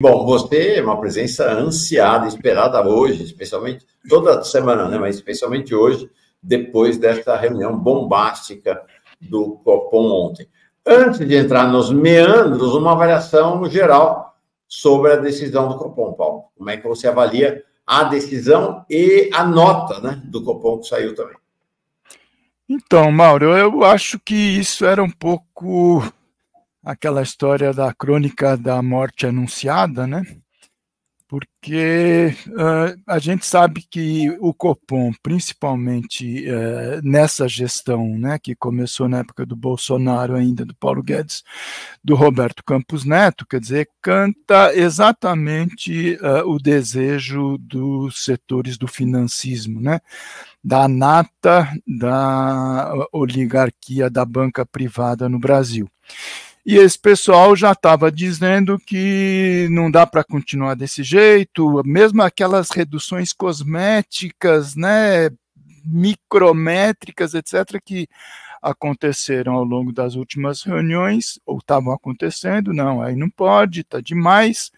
Bom, você é uma presença ansiada, esperada hoje, especialmente toda semana, né? mas especialmente hoje, depois desta reunião bombástica do Copom ontem. Antes de entrar nos meandros, uma avaliação geral sobre a decisão do Copom, Paulo. Como é que você avalia a decisão e a nota né, do Copom que saiu também? Então, Mauro, eu acho que isso era um pouco aquela história da crônica da morte anunciada, né? Porque uh, a gente sabe que o Copom, principalmente uh, nessa gestão, né, que começou na época do Bolsonaro ainda, do Paulo Guedes, do Roberto Campos Neto, quer dizer, canta exatamente uh, o desejo dos setores do financismo, né? da nata da oligarquia da banca privada no Brasil. E esse pessoal já estava dizendo que não dá para continuar desse jeito, mesmo aquelas reduções cosméticas, né, micrométricas, etc., que aconteceram ao longo das últimas reuniões, ou estavam acontecendo, não, aí não pode, está demais.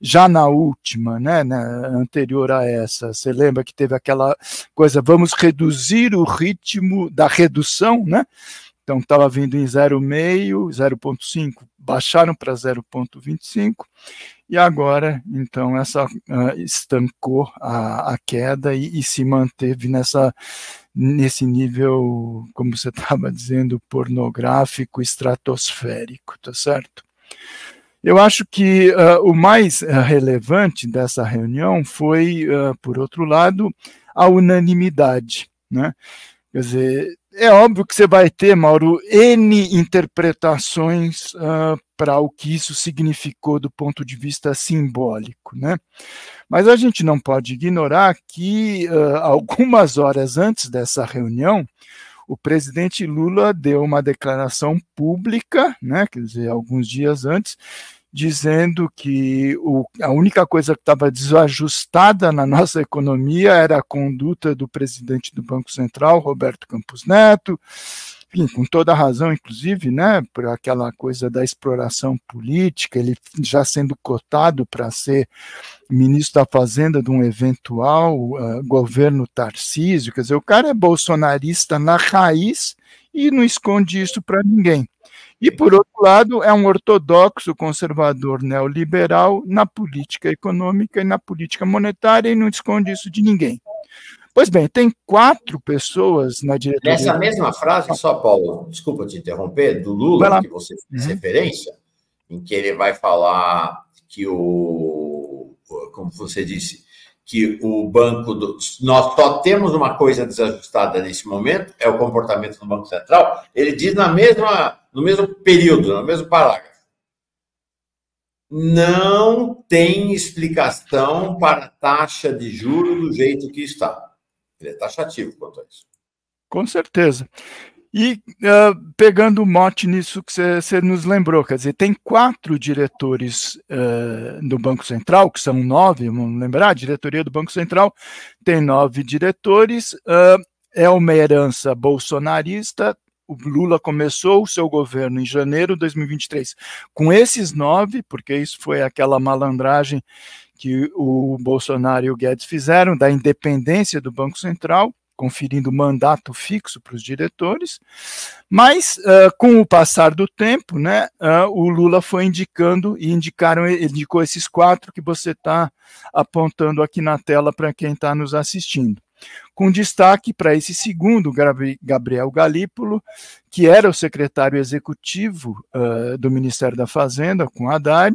Já na última, né, anterior a essa, você lembra que teve aquela coisa, vamos reduzir o ritmo da redução, né? Então estava vindo em 0,5, 0,5, baixaram para 0,25 e agora então essa uh, estancou a, a queda e, e, se manteve nessa nesse nível, como você estava dizendo, pornográfico, estratosférico, tá certo? Eu acho que uh, o mais uh, relevante dessa reunião foi, por outro lado, a unanimidade, né? Quer dizer, é óbvio que você vai ter, Mauro, N interpretações uh, ah, para o que isso significou do ponto de vista simbólico. Né? Mas a gente não pode ignorar que, uh, algumas horas antes dessa reunião, o presidente Lula deu uma declaração pública, né, quer dizer, alguns dias antes, dizendo que o, a única coisa que estava desajustada na nossa economia era a conduta do presidente do Banco Central, Roberto Campos Neto, enfim, com toda a razão, inclusive, né, por aquela coisa da exploração política, ele já sendo cotado para ser ministro da Fazenda de um eventual uh, governo Tarcísio, quer dizer, o cara é bolsonarista na raiz e não esconde isso para ninguém. E, por outro lado, é um ortodoxo conservador neoliberal na política econômica e na política monetária e não esconde isso de ninguém. Pois bem, tem quatro pessoas na diretoria. Nessa mesma frase, só, Paulo, desculpa te interromper, do Lula, que você fez uhum. referência, em que ele vai falar que o, como você disse, que o banco do, nós só temos uma coisa desajustada nesse momento é o comportamento do banco central ele diz na mesma no mesmo período no mesmo parágrafo não tem explicação para a taxa de juro do jeito que está ele é taxativo quanto a isso com certeza e uh, pegando o mote nisso que você nos lembrou, quer dizer, tem quatro diretores uh, do Banco Central, que são nove, vamos lembrar, a diretoria do Banco Central tem nove diretores, uh, é uma herança bolsonarista, o Lula começou o seu governo em janeiro de 2023 com esses nove, porque isso foi aquela malandragem que o Bolsonaro e o Guedes fizeram da independência do Banco Central, conferindo mandato fixo para os diretores, mas uh, com o passar do tempo, né, uh, o Lula foi indicando e indicaram, indicou esses quatro que você está apontando aqui na tela para quem está nos assistindo. Com destaque para esse segundo, Gabriel Galípolo, que era o secretário executivo uh, do Ministério da Fazenda, com Haddad,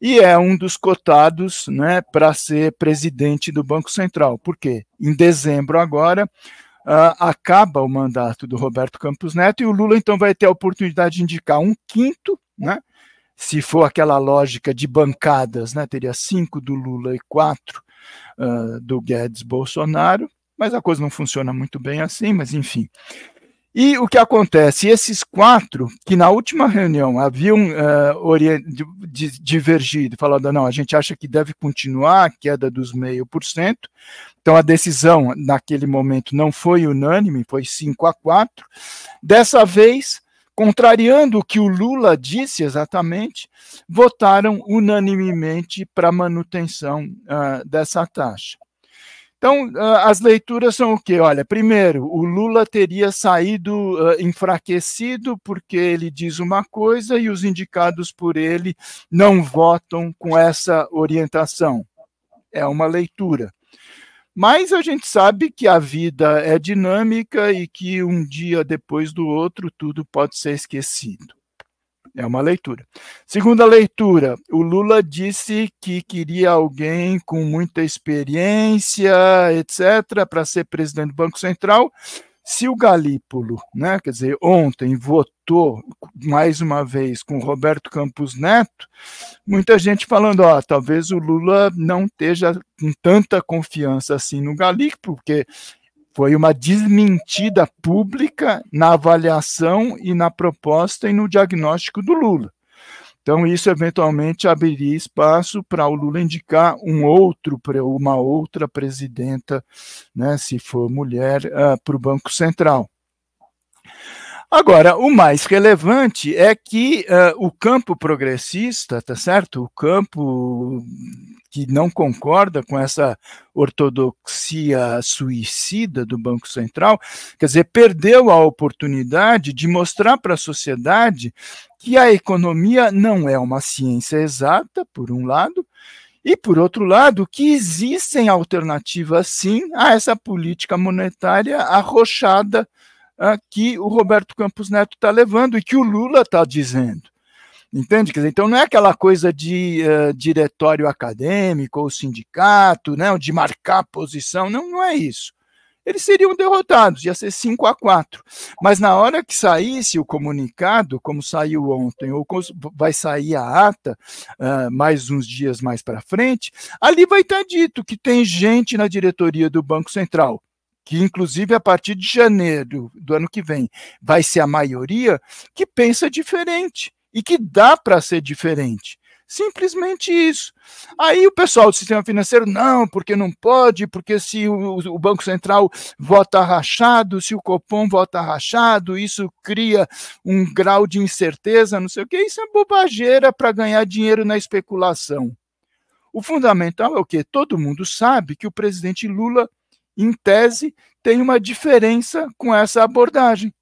e é um dos cotados né, para ser presidente do Banco Central. Por quê? Em dezembro agora uh, acaba o mandato do Roberto Campos Neto e o Lula então vai ter a oportunidade de indicar um quinto, né? Se for aquela lógica de bancadas, né, teria cinco do Lula e quatro uh, do Guedes Bolsonaro, mas a coisa não funciona muito bem assim, mas enfim. E o que acontece? Esses quatro, que na última reunião haviam uh, divergido, falando, não, a gente acha que deve continuar a queda dos 0,5%, então a decisão naquele momento não foi unânime, foi 5 a 4. Dessa vez, contrariando o que o Lula disse exatamente, votaram unanimemente para manutenção uh, dessa taxa. Então, ah, as leituras são o quê? Olha, primeiro, o Lula teria saído ah, enfraquecido porque ele diz uma coisa e os indicados por ele não votam com essa orientação. É uma leitura. Mas a gente sabe que a vida é dinâmica e que um dia depois do outro tudo pode ser esquecido. É uma leitura. Segunda leitura: o Lula disse que queria alguém com muita experiência, etc., para ser presidente do Banco Central. Se o Galípolo, né, quer dizer, ontem votou mais uma vez com Roberto Campos Neto, muita gente falando, ó, talvez o Lula não esteja com tanta confiança assim no Galípolo, porque foi uma desmentida pública na avaliação e na proposta e no diagnóstico do Lula. Então, isso eventualmente abriria espaço para o Lula indicar um outro, uma outra presidenta, né, se for mulher, uh, para o Banco Central. Agora, o mais relevante é que uh, o campo progressista, tá certo? O campo que não concorda com essa ortodoxia suicida do Banco Central, quer dizer, perdeu a oportunidade de mostrar para a sociedade que a economia não é uma ciência exata, por um lado, e, por outro lado, que existem alternativas, sim, a essa política monetária arrochada uh, que o Roberto Campos Neto está levando e que o Lula está dizendo. Entende? Quer dizer, então não é aquela coisa de uh, diretório acadêmico ou sindicato, né, ou de marcar posição, não, não é isso. Eles seriam derrotados, ia ser 5 a 4. Mas na hora que saísse o comunicado, como saiu ontem, ou vai sair a ata uh, mais uns dias mais para frente, ali vai estar tá dito que tem gente na diretoria do Banco Central que inclusive a partir de janeiro do ano que vem vai ser a maioria, que pensa diferente e que dá para ser diferente. Simplesmente isso. Aí o pessoal do sistema financeiro, não, porque não pode, porque se o, o, Banco Central vota rachado, se o Copom vota rachado, isso cria um grau de incerteza, não sei o quê. Isso é bobageira para ganhar dinheiro na especulação. O fundamental é o que todo mundo sabe que o presidente Lula, em tese, tem uma diferença com essa abordagem.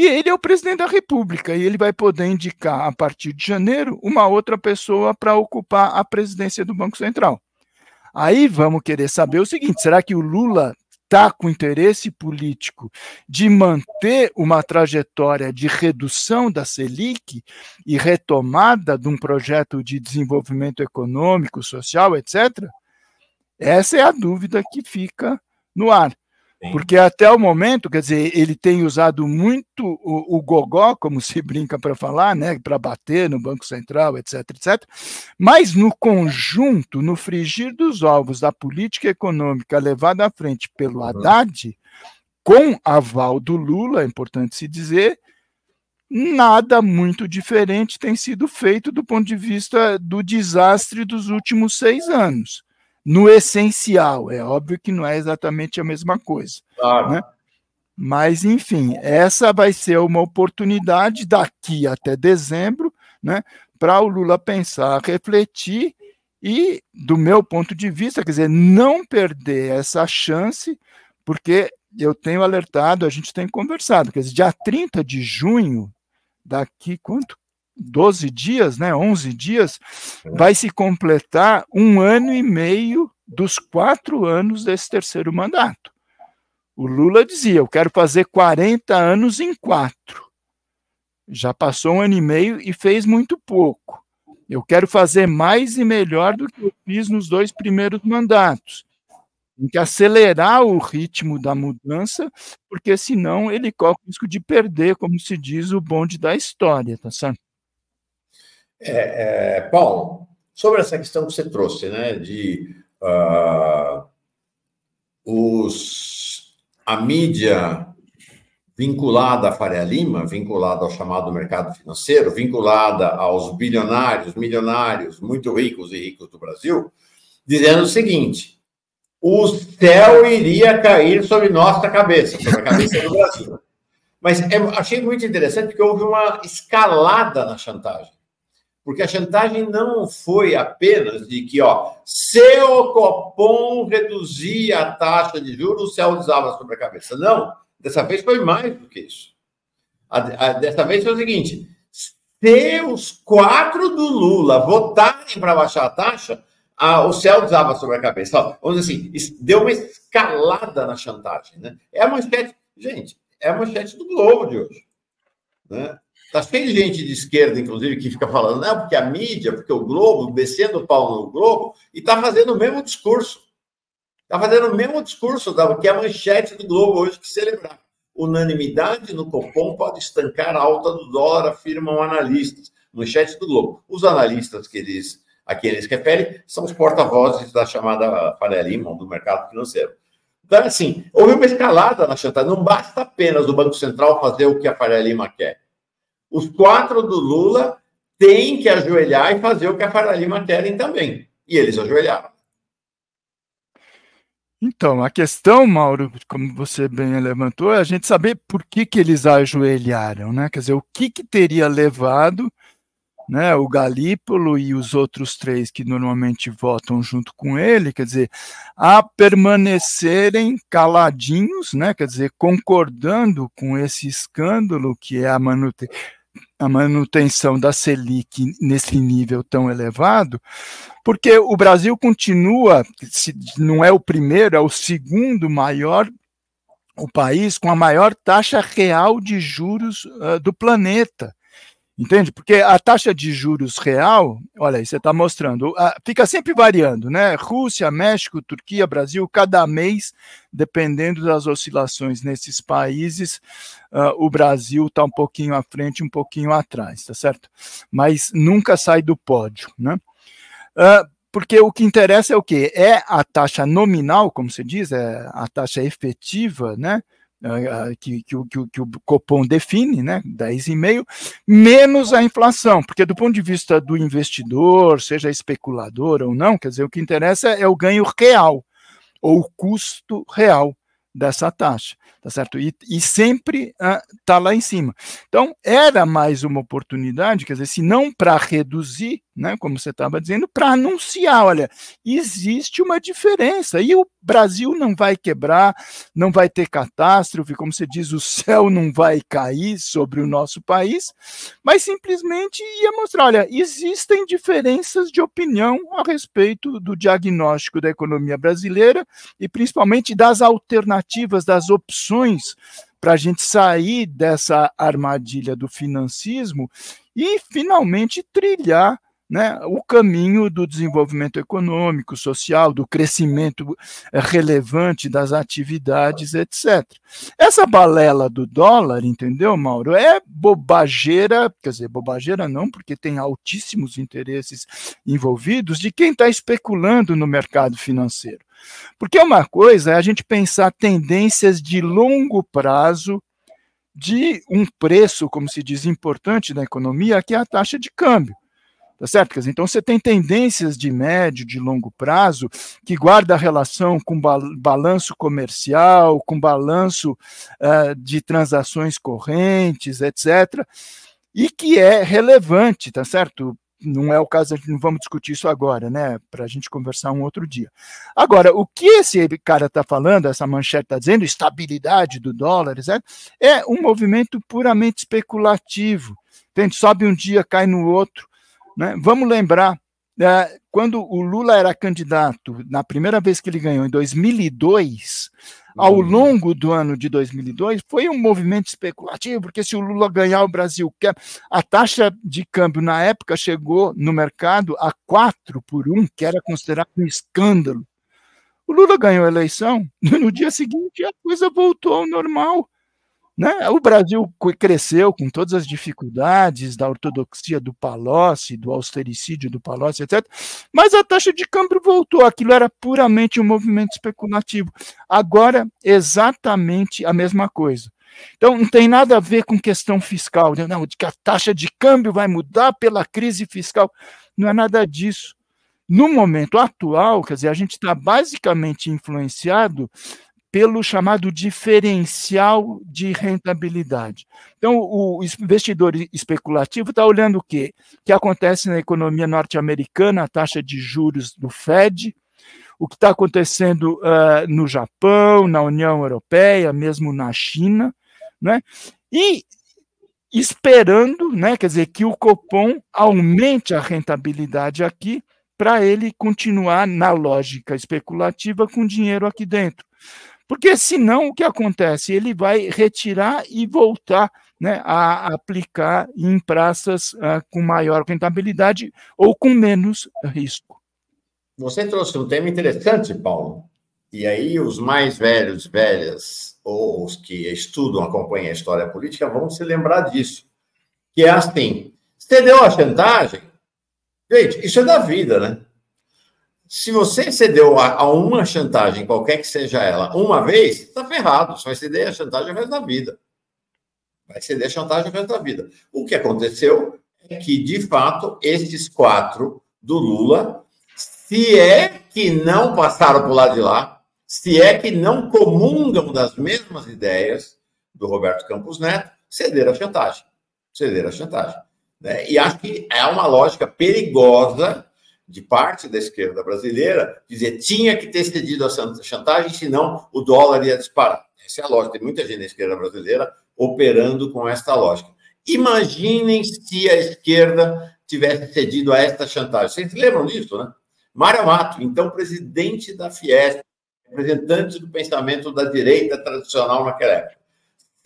E ele é o presidente da República e ele vai poder indicar a partir de janeiro uma outra pessoa para ocupar a presidência do Banco Central. Aí vamos querer saber o seguinte: será que o Lula está com interesse político de manter uma trajetória de redução da Selic e retomada de um projeto de desenvolvimento econômico, social, etc.? Essa é a dúvida que fica no ar. Porque até o momento, quer dizer, ele tem usado muito o, o gogó, como se brinca para falar, né, para bater no Banco Central, etc, etc. Mas no conjunto, no frigir dos ovos da política econômica levada à frente pelo Haddad, com aval do Lula, é importante se dizer, nada muito diferente tem sido feito do ponto de vista do desastre dos últimos seis anos no essencial. É óbvio que não é exatamente a mesma coisa. Claro. Né? Mas, enfim, essa vai ser uma oportunidade daqui até dezembro né, para o Lula pensar, refletir e, do meu ponto de vista, quer dizer, não perder essa chance, porque eu tenho alertado, a gente tem conversado, quer dizer, dia 30 de junho, daqui quanto? 12 dias, né, 11 dias, é. vai se completar um ano e meio dos quatro anos desse terceiro mandato. O Lula dizia: Eu quero fazer 40 anos em quatro. Já passou um ano e meio e fez muito pouco. Eu quero fazer mais e melhor do que eu fiz nos dois primeiros mandatos. Tem que acelerar o ritmo da mudança, porque senão ele corre o risco de perder, como se diz, o bonde da história, tá certo? É, é, Paulo, sobre essa questão que você trouxe, né, de uh, os, a mídia vinculada à Faria Lima, vinculada ao chamado mercado financeiro, vinculada aos bilionários, milionários, muito ricos e ricos do Brasil, dizendo o seguinte: o céu iria cair sobre nossa cabeça, sobre a cabeça do Brasil. Mas é, achei muito interessante porque houve uma escalada na chantagem porque a chantagem não foi apenas de que, ó, se o Copom reduzia a taxa de juros, o céu desaba sobre a cabeça. Não, dessa vez foi mais do que isso. A, a, dessa vez foi o seguinte: se os quatro do Lula votarem para baixar a taxa, a, o céu desaba sobre a cabeça. Ó, vamos dizer assim, deu uma escalada na chantagem. Né? É a manchete, gente, é a manchete do Globo de hoje. Né? Está cheio de gente de esquerda, inclusive, que fica falando, não, porque a mídia, porque o Globo, descendo o pau no Globo, e está fazendo o mesmo discurso. Está fazendo o mesmo discurso da, que é a manchete do Globo hoje que celebrar. Unanimidade no Copom pode estancar a alta do dólar, afirmam analistas. Manchete do Globo. Os analistas que eles, a que eles referem são os porta-vozes da chamada Faria Lima, do mercado financeiro. Então, é assim, houve uma escalada na chantagem. Não basta apenas o Banco Central fazer o que a Faria Lima quer os quatro do Lula têm que ajoelhar e fazer o que a Faria Lima querem também. E eles ajoelharam. Então, a questão, Mauro, como você bem levantou, é a gente saber por que, que eles ajoelharam, né? Quer dizer, o que, que teria levado né, o Galípolo e os outros três que normalmente votam junto com ele, quer dizer, a permanecerem caladinhos, né? Quer dizer, concordando com esse escândalo que é a manutenção a manutenção da Selic nesse nível tão elevado, porque o Brasil continua, se não é o primeiro, é o segundo maior o país com a maior taxa real de juros uh, do planeta. Entende? Porque a taxa de juros real, olha aí, você está mostrando, fica sempre variando, né? Rússia, México, Turquia, Brasil, cada mês, dependendo das oscilações nesses países, uh, o Brasil está um pouquinho à frente, um pouquinho atrás, tá certo? Mas nunca sai do pódio, né? Uh, porque o que interessa é o quê? É a taxa nominal, como se diz, é a taxa efetiva, né? Ah, ah, que, que, que, que o Copom define, né, 10,5, menos a inflação, porque do ponto de vista do investidor, seja especulador ou não, quer dizer, o que interessa é o ganho real, ou o custo real dessa taxa tá certo? E, e sempre está ah, tá lá em cima. Então, era mais uma oportunidade, quer dizer, se não para reduzir, né, como você estava dizendo, para anunciar, olha, existe uma diferença, e o Brasil não vai quebrar, não vai ter catástrofe, como você diz, o céu não vai cair sobre o nosso país, mas simplesmente ia mostrar, olha, existem diferenças de opinião a respeito do diagnóstico da economia brasileira e principalmente das alternativas, das opções soluções para a gente sair dessa armadilha do financismo e finalmente trilhar né, o caminho do desenvolvimento econômico, social, do crescimento eh, relevante das atividades, etc. Essa balela do dólar, entendeu, Mauro? É bobageira, quer dizer, bobageira não, porque tem altíssimos interesses envolvidos de quem está especulando no mercado financeiro. Porque é uma coisa é a gente pensar tendências de longo prazo de um preço, como se diz, importante na economia, que é a taxa de câmbio. Tá certo? Então você tem tendências de médio, de longo prazo, que guarda relação com balanço comercial, com balanço uh, de transações correntes, etc., e que é relevante, tá certo? não é o caso, não vamos discutir isso agora, né? Para a gente conversar um outro dia. Agora, o que esse cara está falando, essa manchete está dizendo, estabilidade do dólar, etc., é um movimento puramente especulativo. Entende? Sobe um dia, cai no outro. Né? Vamos lembrar é, quando o Lula era candidato, na primeira vez que ele ganhou, em 2002, ao uhum. longo do ano de 2002, foi um movimento especulativo, porque se o Lula ganhar, o Brasil quer. A taxa de câmbio na época chegou no mercado a 4 por 1, que era considerado um escândalo. O Lula ganhou a eleição, no dia seguinte a coisa voltou ao normal. Né? O Brasil cresceu com todas as dificuldades da ortodoxia do Palocci, do austericídio do Palocci, etc. Mas a taxa de câmbio voltou. Aquilo era puramente um movimento especulativo. Agora, exatamente a mesma coisa. Então, não tem nada a ver com questão fiscal, né? não, de que a taxa de câmbio vai mudar pela crise fiscal. Não é nada disso. No momento atual, quer dizer, a gente está basicamente influenciado pelo chamado diferencial de rentabilidade. Então, o investidor especulativo está olhando o quê? O que acontece na economia norte-americana, a taxa de juros do Fed, o que está acontecendo uh, no Japão, na União Europeia, mesmo na China, né? e esperando, né, quer dizer, que o Copom aumente a rentabilidade aqui para ele continuar na lógica especulativa com dinheiro aqui dentro. Porque senão o que acontece? Ele vai retirar e voltar né, a aplicar em praças uh, com maior rentabilidade ou com menos risco. Você trouxe um tema interessante, Paulo. E aí os mais velhos, velhas, ou os que estudam, acompanham a história política, vão se lembrar disso. Que é assim, você deu a chantagem? Gente, isso é da vida, né? se você cedeu a, a, uma chantagem, qualquer que seja ela, uma vez, está ferrado. Você vai ceder a chantagem o resto da vida. Vai ceder a chantagem o resto da vida. O que aconteceu é que, de fato, estes quatro do Lula, se é que não passaram para o lado de lá, se é que não comungam das mesmas ideias do Roberto Campos Neto, ceder a chantagem. Ceder a chantagem. Né? E acho que é uma lógica perigosa de parte da esquerda brasileira, dizer tinha que ter cedido a chantagem, senão o dólar ia disparar. Essa é a lógica. Tem muita gente da esquerda brasileira operando com esta lógica. Imaginem se a esquerda tivesse cedido a esta chantagem. Vocês lembram disso, né? Mário Amato, então presidente da Fiesta, representante do pensamento da direita tradicional naquela época.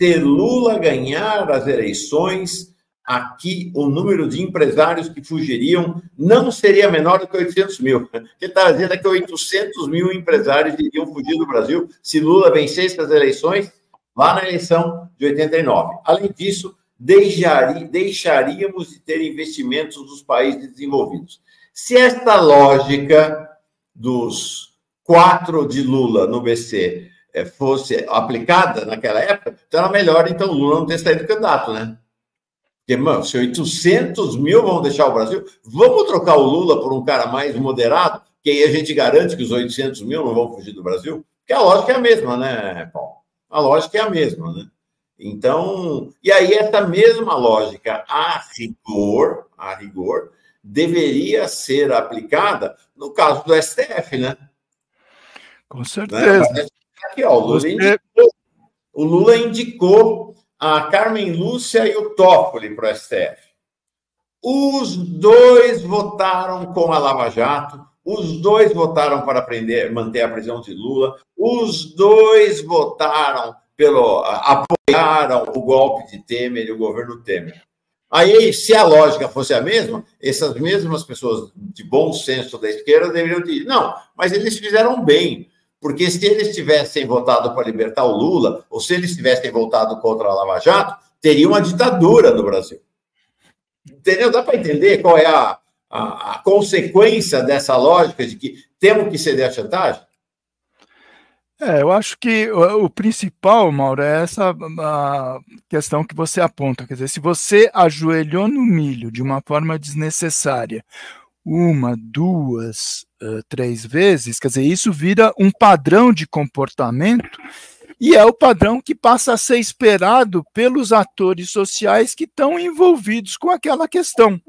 Se Lula ganhar as eleições, aqui o número de empresários que fugiriam não seria menor do que 800 mil. Ele está dizendo é que 800 mil empresários iriam fugir do Brasil se Lula vencesse as eleições lá na eleição de 89. Além disso, deixaríamos de ter investimentos dos países desenvolvidos. Se esta lógica dos quatro de Lula no BC eh, fosse aplicada naquela época, então era melhor então Lula não ter saído candidato, né? Porque, mano, se 800 mil vão deixar o Brasil, vamos trocar o Lula por um cara mais moderado, que aí a gente garante que os 800 mil não vão fugir do Brasil? Porque a lógica é a mesma, né, Paulo? A lógica é a mesma, né? Então, e aí essa mesma lógica, a rigor, a rigor, deveria ser aplicada no caso do STF, né? Com certeza. Né? Aqui, ó, o Lula, Você... indicou, o Lula indicou a Carmen Lúcia e o Tófoli para o STF. Os dois votaram com a Lava Jato, os dois votaram para prender, manter a prisão de Lula, os dois votaram pelo apoiaram o golpe de Temer e o governo Temer. Aí, se a lógica fosse a mesma, essas mesmas pessoas de bom senso da esquerda deveriam dizer: não, mas eles fizeram bem, porque se eles tivessem votado para libertar o Lula, ou se eles tivessem votado contra a Lava Jato, teria uma ditadura no Brasil. Entendeu? Dá para entender qual é a, a, a, consequência dessa lógica de que temos que ceder à chantagem? É, eu acho que o, o principal, Mauro, é essa questão que você aponta. Quer dizer, se você ajoelhou no milho de uma forma desnecessária, uma, duas, eh, três vezes, quer dizer, isso vira um padrão de comportamento e é o padrão que passa a ser esperado pelos atores sociais que estão envolvidos com aquela questão.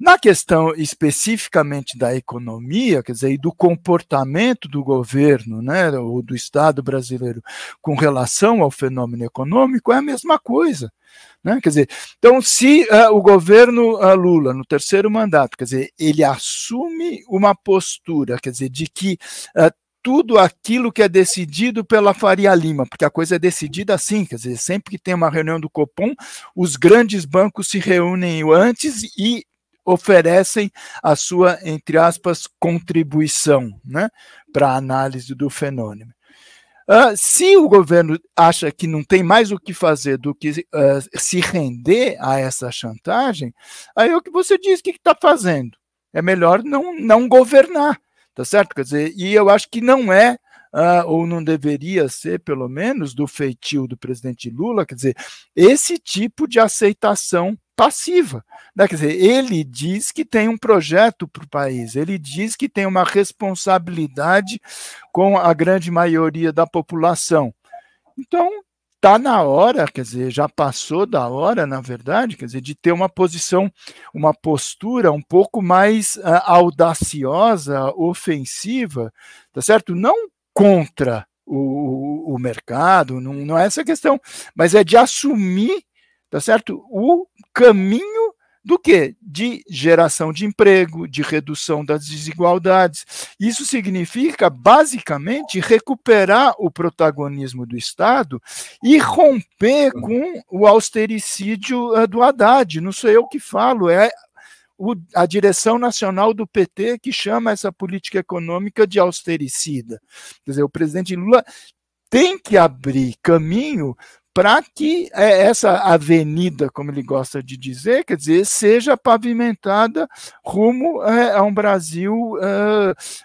Na questão especificamente da economia, quer dizer, e do comportamento do governo, né, ou do Estado brasileiro com relação ao fenômeno econômico, é a mesma coisa. Né? Quer dizer, então, se uh, o governo uh, Lula, no terceiro mandato, quer dizer, ele assume uma postura, quer dizer, de que uh, tudo aquilo que é decidido pela Faria Lima, porque a coisa é decidida assim, quer dizer, sempre que tem uma reunião do Copom, os grandes bancos se reúnem antes e oferecem a sua, entre aspas, contribuição né, para a análise do fenômeno. Uh, se o governo acha que não tem mais o que fazer do que uh, se render a essa chantagem, aí é o que você diz O que está fazendo. É melhor não, não governar, tá certo? Quer dizer, e eu acho que não é Uh, ou não deveria ser, pelo menos, do feitio do presidente Lula, quer dizer, esse tipo de aceitação passiva. Né? Quer dizer, ele diz que tem um projeto para o país, ele diz que tem uma responsabilidade com a grande maioria da população. Então, está na hora, quer dizer, já passou da hora, na verdade, quer dizer, de ter uma posição, uma postura um pouco mais uh, audaciosa, ofensiva, tá certo? Não contra o, o, mercado, não, não é essa questão, mas é de assumir, tá certo? O caminho do que? De geração de emprego, de redução das desigualdades. Isso significa, basicamente, recuperar o protagonismo do Estado e romper com o austericídio eh, do Haddad. Não sou eu que falo, é a direção nacional do PT que chama essa política econômica de austericida. Quer dizer, o presidente Lula tem que abrir caminho para que é, essa avenida, como ele gosta de dizer, quer dizer, seja pavimentada rumo é, a um Brasil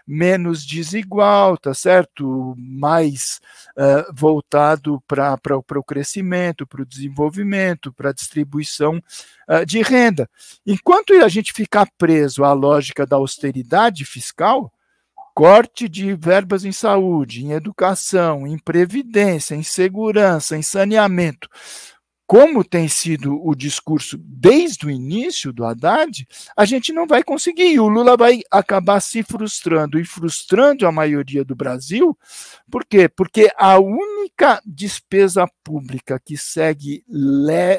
menos desigual, tá certo? Mais é, voltado para o crescimento, para o desenvolvimento, para a distribuição de renda. Enquanto a gente ficar preso à lógica da austeridade fiscal, corte de verbas em saúde, em educação, em previdência, em segurança, em saneamento. Como tem sido o discurso desde o início do Haddad, a gente não vai conseguir. O Lula vai acabar se frustrando e frustrando a maioria do Brasil. Por quê? Porque a única despesa pública que segue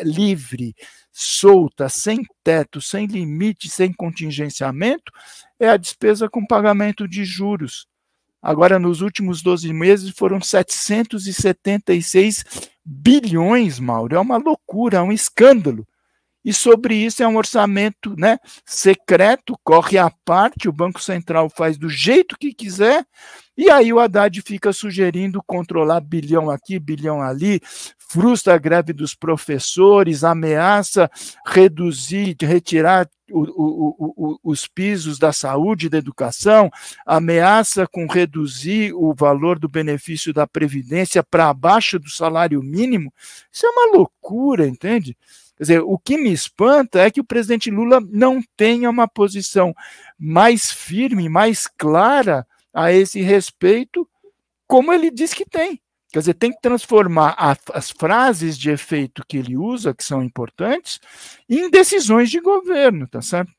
livre, solta, sem teto, sem limite, sem contingenciamento, é a despesa com pagamento de juros. Agora, nos últimos 12 meses, foram 776 bilhões, Mauro. É uma loucura, é um escândalo e sobre isso é um orçamento né, secreto, corre à parte, o Banco Central faz do jeito que quiser, e aí o Haddad fica sugerindo controlar bilhão aqui, bilhão ali, frustra a greve dos professores, ameaça reduzir, retirar o, o, o, os pisos da saúde e da educação, ameaça com reduzir o valor do benefício da Previdência para abaixo do salário mínimo. Isso é uma loucura, entende? Quer dizer, o que me espanta é que o presidente Lula não tenha uma posição mais firme, mais clara a esse respeito, como ele diz que tem. Quer dizer, tem que transformar a, as frases de efeito que ele usa, que são importantes, em decisões de governo, tá certo?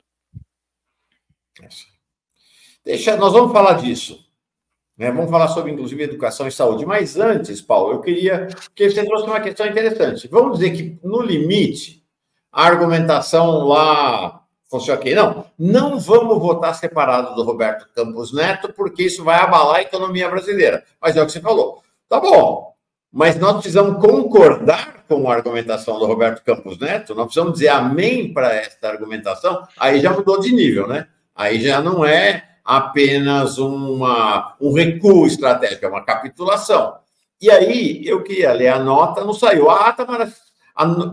Deixa, nós vamos falar disso. Né? Vamos falar sobre, inclusive, educação e saúde. Mas antes, Paulo, eu queria. Porque você trouxe uma questão interessante. Vamos dizer que, no limite, a argumentação lá funciona aqui. Não, não vamos votar separado do Roberto Campos Neto, porque isso vai abalar a economia brasileira. Mas é o que você falou. Tá bom, mas nós precisamos concordar com a argumentação do Roberto Campos Neto, nós precisamos dizer amém para esta argumentação, aí já mudou de nível, né? Aí já não é apenas uma, um recuo estratégico, é uma capitulação. E aí, eu queria ler a nota, não saiu. Ah, tá, a ata a,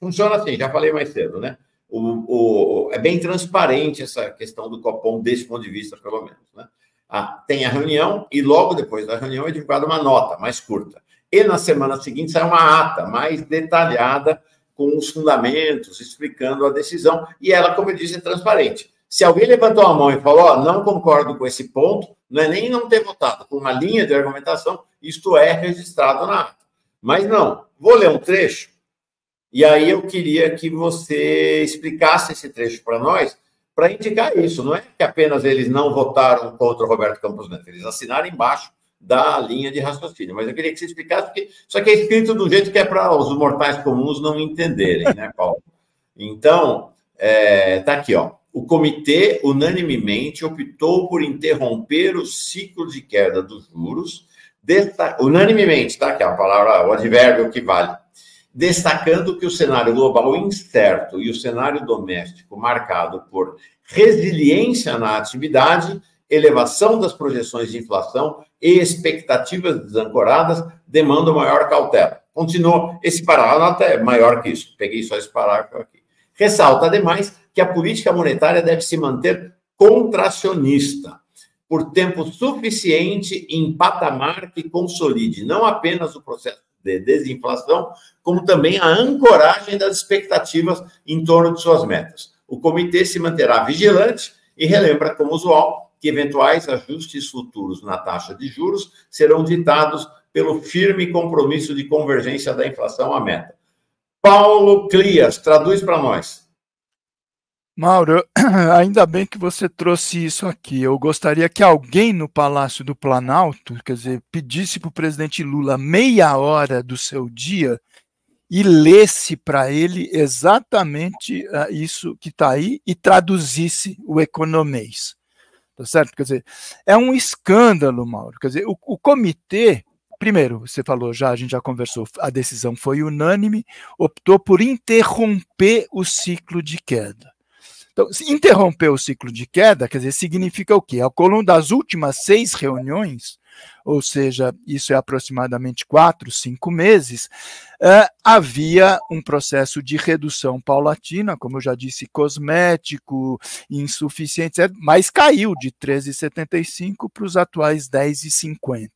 funciona assim, já falei mais cedo, né? O, o, é bem transparente essa questão do Copom, desse ponto de vista, pelo menos. Né? Ah, tem a reunião e logo depois da reunião é divulgada uma nota mais curta. E na semana seguinte sai uma ata mais detalhada com os fundamentos, explicando a decisão. E ela, como eu disse, é transparente. Se alguém levantou a mão e falou, oh, não concordo com esse ponto, não é nem não ter votado, com uma linha de argumentação, isto é registrado na ata. Mas não, vou ler um trecho, e aí eu queria que você explicasse esse trecho para nós, para indicar isso. Não é que apenas eles não votaram contra o Roberto Campos Neto, eles assinaram embaixo da linha de raciocínio. Mas eu queria que você explicasse, porque isso aqui é escrito do jeito que é para os mortais comuns não entenderem, né, Paulo? Então, está é, tá aqui, ó o comitê unanimemente optou por interromper o ciclo de queda dos juros, unanimemente, tá? Que é a palavra, o advérbio que vale. Destacando que o cenário global incerto e o cenário doméstico marcado por resiliência na atividade, elevação das projeções de inflação e expectativas desancoradas demandam maior cautela. Continuou esse parágrafo, até é maior que isso, peguei só esse parágrafo aqui. Ressalta, ademais, que a política monetária deve se manter contracionista por tempo suficiente em patamar que consolide não apenas o processo de desinflação, como também a ancoragem das expectativas em torno de suas metas. O comitê se manterá vigilante e relembra, como usual, que eventuais ajustes futuros na taxa de juros serão ditados pelo firme compromisso de convergência da inflação à meta. Paulo Clias, traduz para nós. Mauro, ainda bem que você trouxe isso aqui. Eu gostaria que alguém no Palácio do Planalto, quer dizer, pedisse para o presidente Lula meia hora do seu dia e lesse para ele exatamente eh, isso que está aí e traduzisse o economês. Tá certo? Quer dizer, é um escândalo, Mauro. Quer dizer, o, o comitê primeiro, você falou já, a gente já conversou, a decisão foi unânime, optou por interromper o ciclo de queda. Então, interromper o ciclo de queda, quer dizer, significa o quê? A coluna das últimas seis reuniões, ou seja, isso é aproximadamente quatro, cinco meses, uh, havia um processo de redução paulatina, como eu já disse, cosmético, insuficiente, mas caiu de 13,75 para os atuais 10,50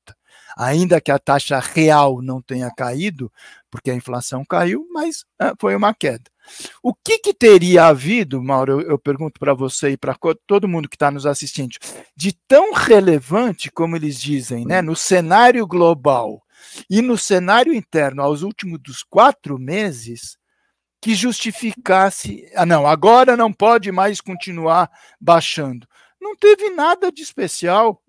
ainda que a taxa real não tenha caído, porque a inflação caiu, mas é, foi uma queda. O que, que teria havido, Mauro, eu, eu pergunto para você e para todo mundo que está nos assistindo, de tão relevante, como eles dizem, né, hum. no cenário global e no cenário interno, aos últimos dos quatro meses, que justificasse. Ah, não, agora não pode mais continuar baixando. Não teve nada de especial.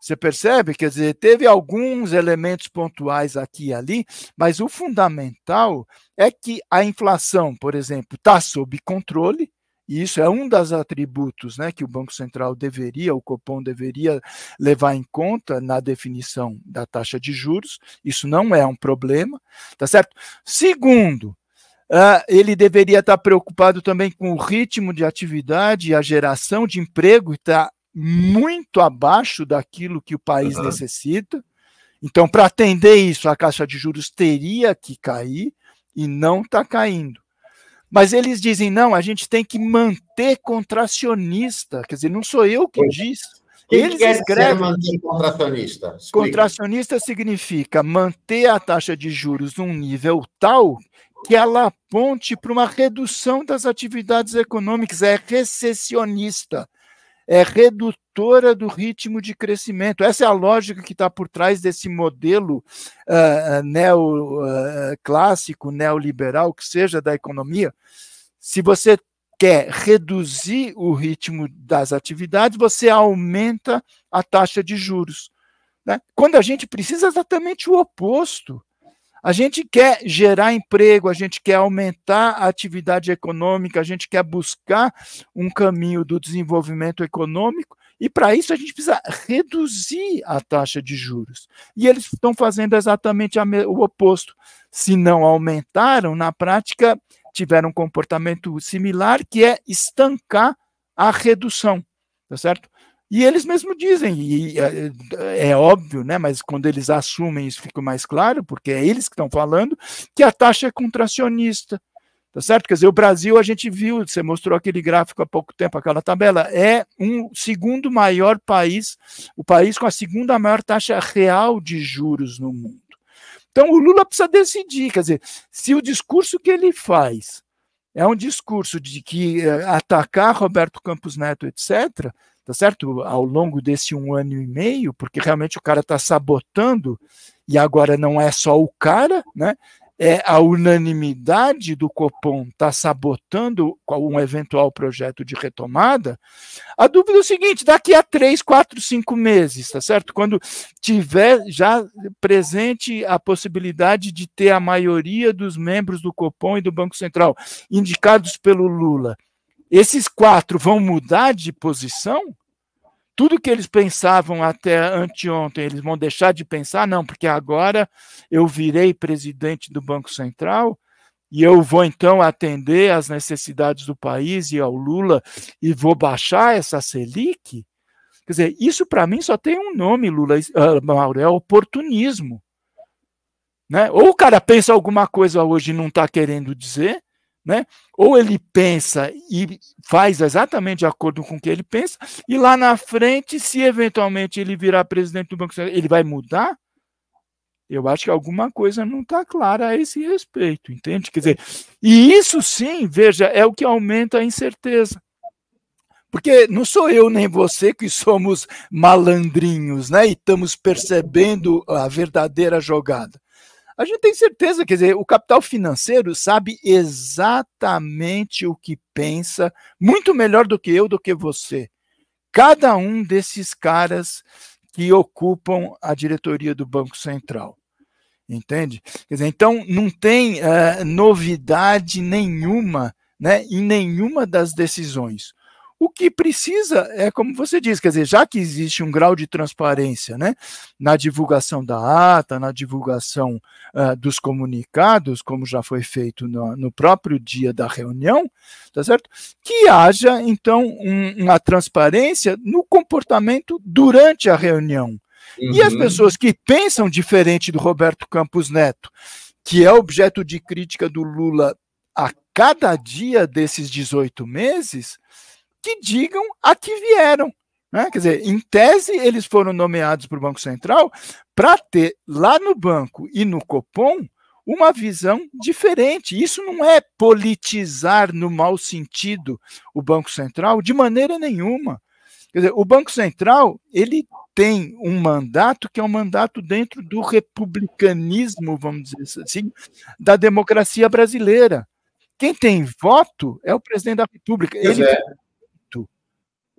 Você percebe? Quer dizer, teve alguns elementos pontuais aqui e ali, mas o fundamental é que a inflação, por exemplo, está sob controle, e isso é um dos atributos né, que o Banco Central deveria, o Copom deveria levar em conta na definição da taxa de juros. Isso não é um problema, tá certo? Segundo, Uh, ele deveria estar tá preocupado também com o ritmo de atividade e a geração de emprego, e está muito abaixo daquilo que o país uhum. necessita. Então, para atender isso, a taxa de juros teria que cair e não está caindo. Mas eles dizem: não, a gente tem que manter contracionista. Quer dizer, não sou eu que diz. Quem eles quer escrevem. Manter contracionista? Contracionista significa manter a taxa de juros num nível tal que ela aponte para uma redução das atividades econômicas. É recessionista é redutora do ritmo de crescimento. Essa é a lógica que está por trás desse modelo uh, ah, ah, neoclássico, ah, uh, neoliberal, que seja da economia. Se você quer reduzir o ritmo das atividades, você aumenta a taxa de juros. Né? Quando a gente precisa exatamente o oposto. A gente quer gerar emprego, a gente quer aumentar a atividade econômica, a gente quer buscar um caminho do desenvolvimento econômico, e para isso a gente precisa reduzir a taxa de juros. E eles estão fazendo exatamente o oposto. Se não aumentaram, na prática tiveram um comportamento similar, que é estancar a redução, tá certo? E eles mesmo dizem, e é, é, óbvio, né, mas quando eles assumem isso fica mais claro, porque é eles que estão falando, que a taxa é contracionista. Tá certo? Quer dizer, o Brasil, a gente viu, você mostrou aquele gráfico há pouco tempo, aquela tabela, é um segundo maior país, o país com a segunda maior taxa real de juros no mundo. Então, o Lula precisa decidir, quer dizer, se o discurso que ele faz é um discurso de que eh, atacar Roberto Campos Neto, etc., tá certo? Ao longo desse um ano e meio, porque realmente o cara está sabotando, e agora não é só o cara, né? É a unanimidade do Copom está sabotando um eventual projeto de retomada. A dúvida é o seguinte: daqui a três, quatro, cinco meses, tá certo? Quando tiver já presente a possibilidade de ter a maioria dos membros do Copom e do Banco Central indicados pelo Lula, esses quatro vão mudar de posição? Tudo que eles pensavam até anteontem, eles vão deixar de pensar? Não, porque agora eu virei presidente do Banco Central e eu vou então atender às necessidades do país e ao Lula e vou baixar essa Selic? Quer dizer, isso para mim só tem um nome, Lula, ah, Mauro, é oportunismo. Né? Ou o cara pensa alguma coisa hoje e não está querendo dizer, né? Ou ele pensa e faz exatamente de acordo com o que ele pensa, e lá na frente, se eventualmente ele virar presidente do Banco Central, ele vai mudar? Eu acho que alguma coisa não está clara a esse respeito, entende? Quer dizer, e isso sim, veja, é o que aumenta a incerteza. Porque não sou eu nem você que somos malandrinhos, né? E estamos percebendo a verdadeira jogada. A gente tem certeza, quer dizer, o capital financeiro sabe exatamente o que pensa, muito melhor do que eu, do que você. Cada um desses caras que ocupam a diretoria do Banco Central. Entende? Quer dizer, então, não tem uh, novidade nenhuma né, em nenhuma das decisões. O que precisa é, como você diz, quer dizer, já que existe um grau de transparência né, na divulgação da ata, na divulgação uh, dos comunicados, como já foi feito no, no, próprio dia da reunião, tá certo? Que haja, então, um, uma transparência no comportamento durante a reunião. Uhum. E as uhum. pessoas que pensam diferente do Roberto Campos Neto, que é objeto de crítica do Lula a cada dia desses 18 meses, que digam a que vieram. Né? Quer dizer, em tese, eles foram nomeados para o Banco Central para ter lá no banco e no Copom uma visão diferente. Isso não é politizar no mau sentido o Banco Central de maneira nenhuma. Quer dizer, o Banco Central ele tem um mandato que é um mandato dentro do republicanismo, vamos dizer assim, da democracia brasileira. Quem tem voto é o presidente da República. ele é.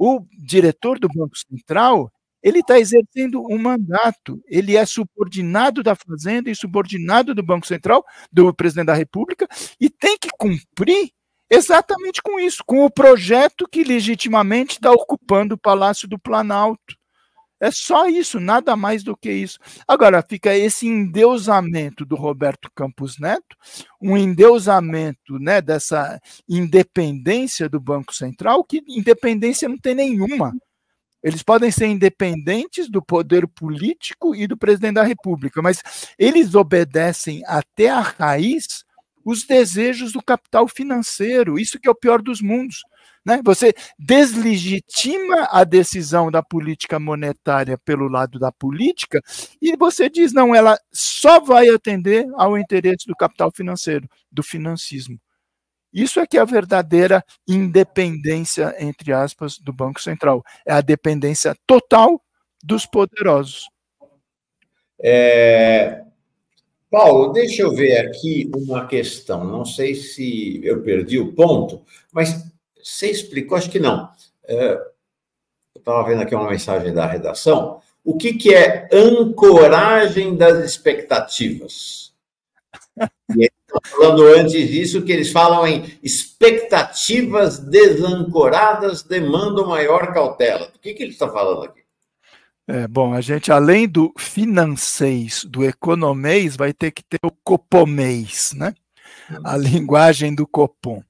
O diretor do Banco Central, ele está exercendo um mandato, ele é subordinado da Fazenda e subordinado do Banco Central, do presidente da República, e tem que cumprir exatamente com isso, com o projeto que legitimamente está ocupando o Palácio do Planalto. É só isso, nada mais do que isso. Agora, fica esse endeusamento do Roberto Campos Neto, um endeusamento né, dessa independência do Banco Central, que independência não tem nenhuma. Eles podem ser independentes do poder político e do presidente da República, mas eles obedecem até a raiz os desejos do capital financeiro. Isso que é o pior dos mundos. Né? Você deslegitima a decisão da política monetária pelo lado da política e você diz, não, ela só vai atender ao interesse do capital financeiro, do financismo. Isso é que é a verdadeira independência, entre aspas, do Banco Central. É a dependência total dos poderosos. É... Paulo, deixa eu ver aqui uma questão. Não sei se eu perdi o ponto, mas você explicou? Acho que não. É, eu estava vendo aqui uma mensagem da redação. O que, que é ancoragem das expectativas? E eles estão tá falando antes disso que eles falam em expectativas desancoradas demandam maior cautela. O que, que eles estão falando aqui? É, bom, a gente, além do financeis, do economês, vai ter que ter o copomês, né? A uhum. linguagem do copom.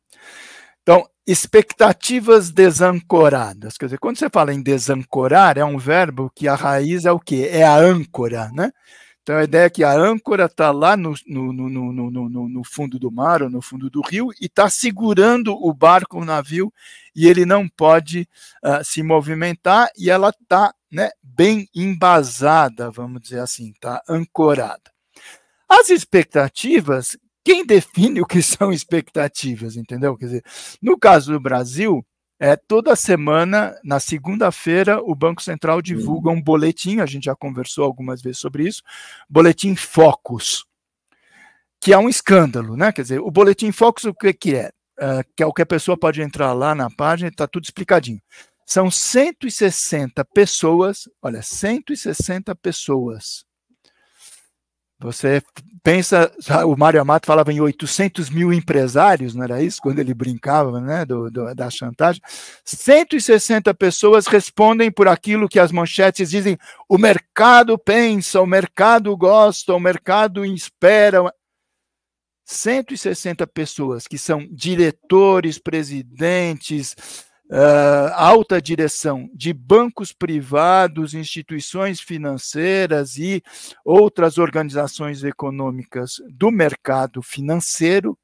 Então, expectativas desancoradas. Quer dizer, quando você fala em desancorar, é um verbo que a raiz é o quê? É a âncora, né? Então a ideia é que a âncora está lá no, no, no, no, fundo do mar ou no fundo do rio e está segurando o barco, o navio, e ele não pode uh, se movimentar e ela está né, bem embasada, vamos dizer assim, está ancorada. As expectativas quem define o que são expectativas, entendeu? Quer dizer, no caso do Brasil, é, toda semana, na segunda-feira, o Banco Central divulga um boletim, a gente já conversou algumas vezes sobre isso, boletim Focus, que é um escândalo, né? Quer dizer, o boletim Focus, o que, que é? Uh, é, qualquer é pessoa pode entrar lá na página, está tudo explicadinho. São 160 pessoas, olha, 160 pessoas você pensa, o Mário Amato falava em 800 mil empresários, não era isso? Quando ele brincava né, do, do, da chantagem. 160 pessoas respondem por aquilo que as manchetes dizem: o mercado pensa, o mercado gosta, o mercado espera. 160 pessoas que são diretores, presidentes, uh, alta direção de bancos privados, instituições financeiras e outras organizações econômicas do mercado financeiro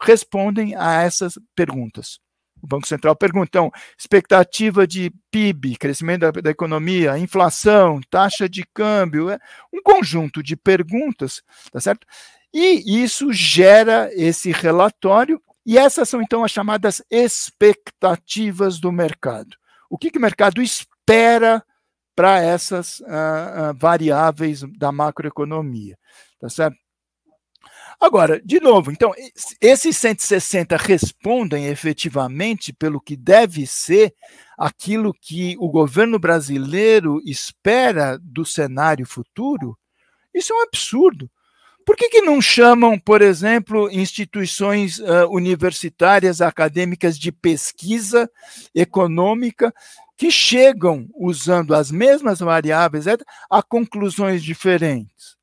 respondem a essas perguntas. O Banco Central pergunta, então, expectativa de PIB, crescimento da, da, economia, inflação, taxa de câmbio, é um conjunto de perguntas, tá certo? E isso gera esse relatório e essas são, então, as chamadas expectativas do mercado. O que, que o mercado espera para essas uh, uh, variáveis da macroeconomia? Tá certo? Agora, de novo, então, esses 160 respondem efetivamente pelo que deve ser aquilo que o governo brasileiro espera do cenário futuro? Isso é um absurdo. Por que, que não chamam, por exemplo, instituições uh, universitárias acadêmicas de pesquisa econômica que chegam, usando as mesmas variáveis, a conclusões diferentes?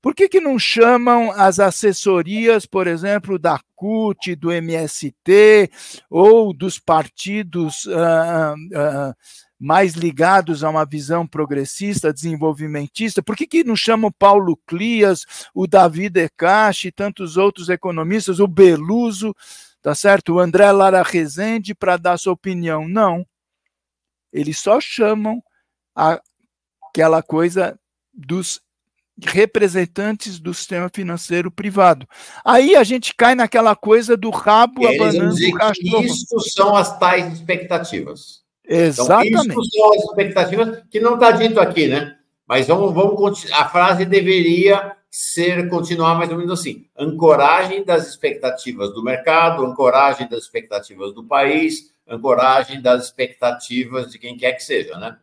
Por que, que não chamam as assessorias, por exemplo, da CUT, do MST ou dos partidos uh, uh, mais ligados a uma visão progressista, desenvolvimentista? Por que, que não chamam Paulo Clias, o Davi Decache e tantos outros economistas, o Beluso, tá certo? o André Lara Rezende para dar sua opinião? Não. Eles só chamam a, aquela coisa dos representantes do sistema financeiro privado. Aí a gente cai naquela coisa do rabo Eles abanando o cachorro. Isso são as tais expectativas. Exatamente. Então, isso são as expectativas que não está dito aqui, né? Mas vamos, vamos a frase deveria ser continuar mais ou menos assim: ancoragem das expectativas do mercado, ancoragem das expectativas do país, ancoragem das expectativas de quem quer que seja, né?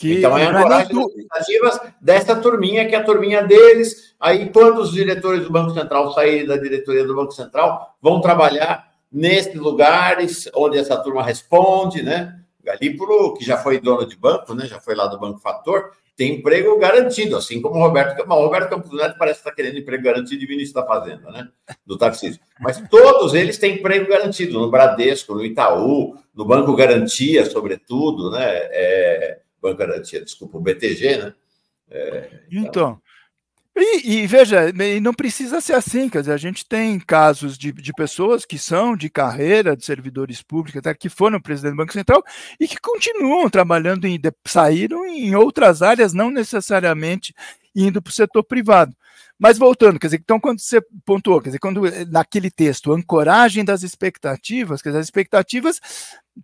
Que então é a coragem administrativas dessa turminha, que é a turminha deles. Aí, quando os diretores do Banco Central saírem da diretoria do Banco Central, vão trabalhar nesses lugares onde essa turma responde, né? Galípolo, que já foi dono de banco, né? Já foi lá do Banco Fator, tem emprego garantido, assim como o Roberto Campos. O Roberto Campos Neto parece estar tá querendo emprego garantido de ministro da Fazenda, né? Do Tarcísio. Mas todos eles têm emprego garantido, no Bradesco, no Itaú, no Banco Garantia, sobretudo, né? É, Banco Garantia, desculpa, o BTG, né? É, então. então. E, e, veja, né, não precisa ser assim, quer dizer, a gente tem casos de, de pessoas que são de carreira de servidores públicos, até que foram presidente do Banco Central e que continuam trabalhando em, saíram em outras áreas, não necessariamente indo para o setor privado. Mas voltando, quer dizer, então quando você pontuou, quer dizer, quando eh, naquele texto, ancoragem das expectativas, quer dizer, as expectativas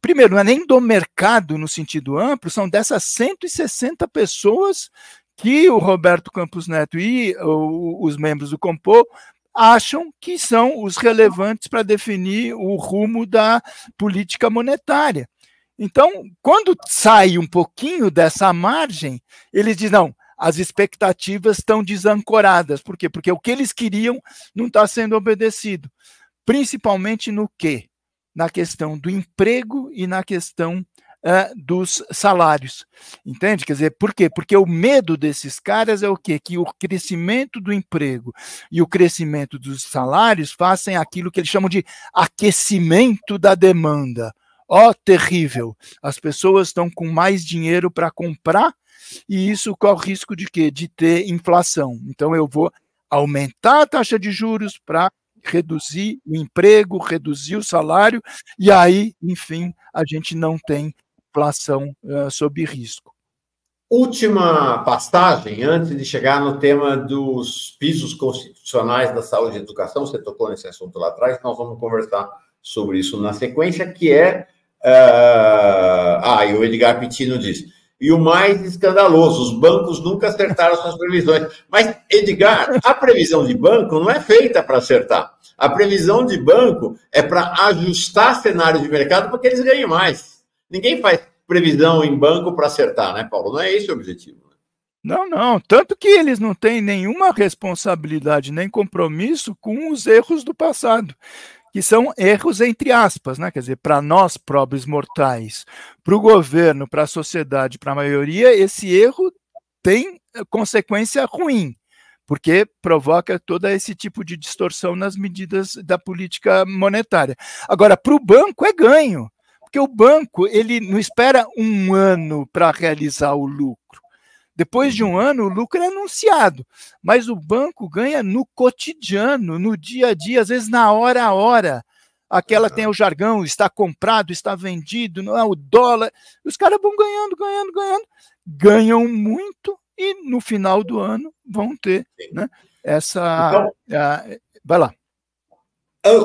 primeiro, não é nem do mercado no sentido amplo, são dessas 160 pessoas que o Roberto Campos Neto e o, os membros do Compô acham que são os relevantes para definir o rumo da política monetária. Então, quando sai um pouquinho dessa margem, eles dizem: não, as expectativas estão desancoradas. Por quê? Porque o que eles queriam não está sendo obedecido. Principalmente no quê? na questão do emprego e na questão uh, dos salários. Entende? Quer dizer, por quê? Porque o medo desses caras é o quê? Que o crescimento do emprego e o crescimento dos salários façam aquilo que eles chamam de aquecimento da demanda. Ó, oh, terrível! As pessoas estão com mais dinheiro para comprar e isso corre o risco de quê? De ter inflação. Então eu vou aumentar a taxa de juros para reduzir o emprego, reduzir o salário, e aí, enfim, a gente não tem inflação uh, sob risco. Última pastagem antes de chegar no tema dos pisos constitucionais da saúde e educação, você tocou nesse assunto lá atrás, nós vamos conversar sobre isso na sequência, que é. Uh... ah, e o Edgar Pitino diz. E o mais escandaloso, os bancos nunca acertaram suas previsões. Mas, Edgar, a previsão de banco não é feita para acertar. A previsão de banco é para ajustar cenário de mercado para que eles ganhem mais. Ninguém faz previsão em banco para acertar, né, Paulo? Não é esse o objetivo. Né? Não, não. Tanto que eles não têm nenhuma responsabilidade nem compromisso com os erros do passado que são erros entre aspas, né? Quer dizer, para nós pobres mortais, para o governo, para a sociedade, para a maioria, esse erro tem eh, consequência ruim porque provoca todo esse tipo de distorção nas medidas da política monetária. Agora, para o banco é ganho, porque o banco ele não espera um ano para realizar o lucro. Depois de um uhum. ano, o lucro é anunciado, mas o banco ganha no cotidiano, no dia a dia, às vezes na hora a hora. Aquela tem o jargão, está comprado, está vendido, não é o dólar. Os caras vão ganhando, ganhando, ganhando, ganham muito e no final do ano vão ter né, essa. Então, a, vai lá.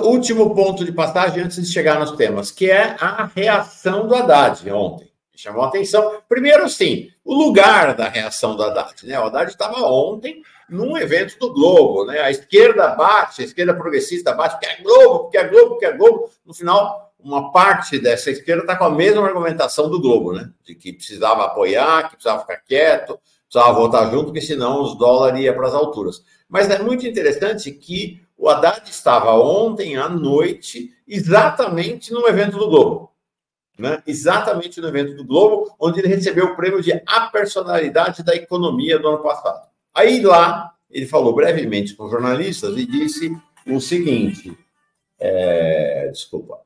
Último ponto de passagem antes de chegar nos temas, que é a reação do Haddad ontem. Me chamou a atenção. Primeiro, sim, o lugar da reação do Haddad. Né? O Haddad estava ontem num evento do Globo. Né? A esquerda bate, a esquerda progressista bate, porque é Globo, porque é Globo, porque é Globo. No final, uma parte dessa esquerda está com a mesma argumentação do Globo, né? De que precisava apoiar, que precisava ficar quieto, precisava votar junto, porque senão os dólares iam para as alturas. Mas é muito interessante que o Haddad estava ontem à noite, exatamente no evento do Globo. Né? Exatamente no evento do Globo, onde ele recebeu o prêmio de A Personalidade da Economia do ano passado. Aí lá, ele falou brevemente com os jornalistas e disse o seguinte: é, desculpa.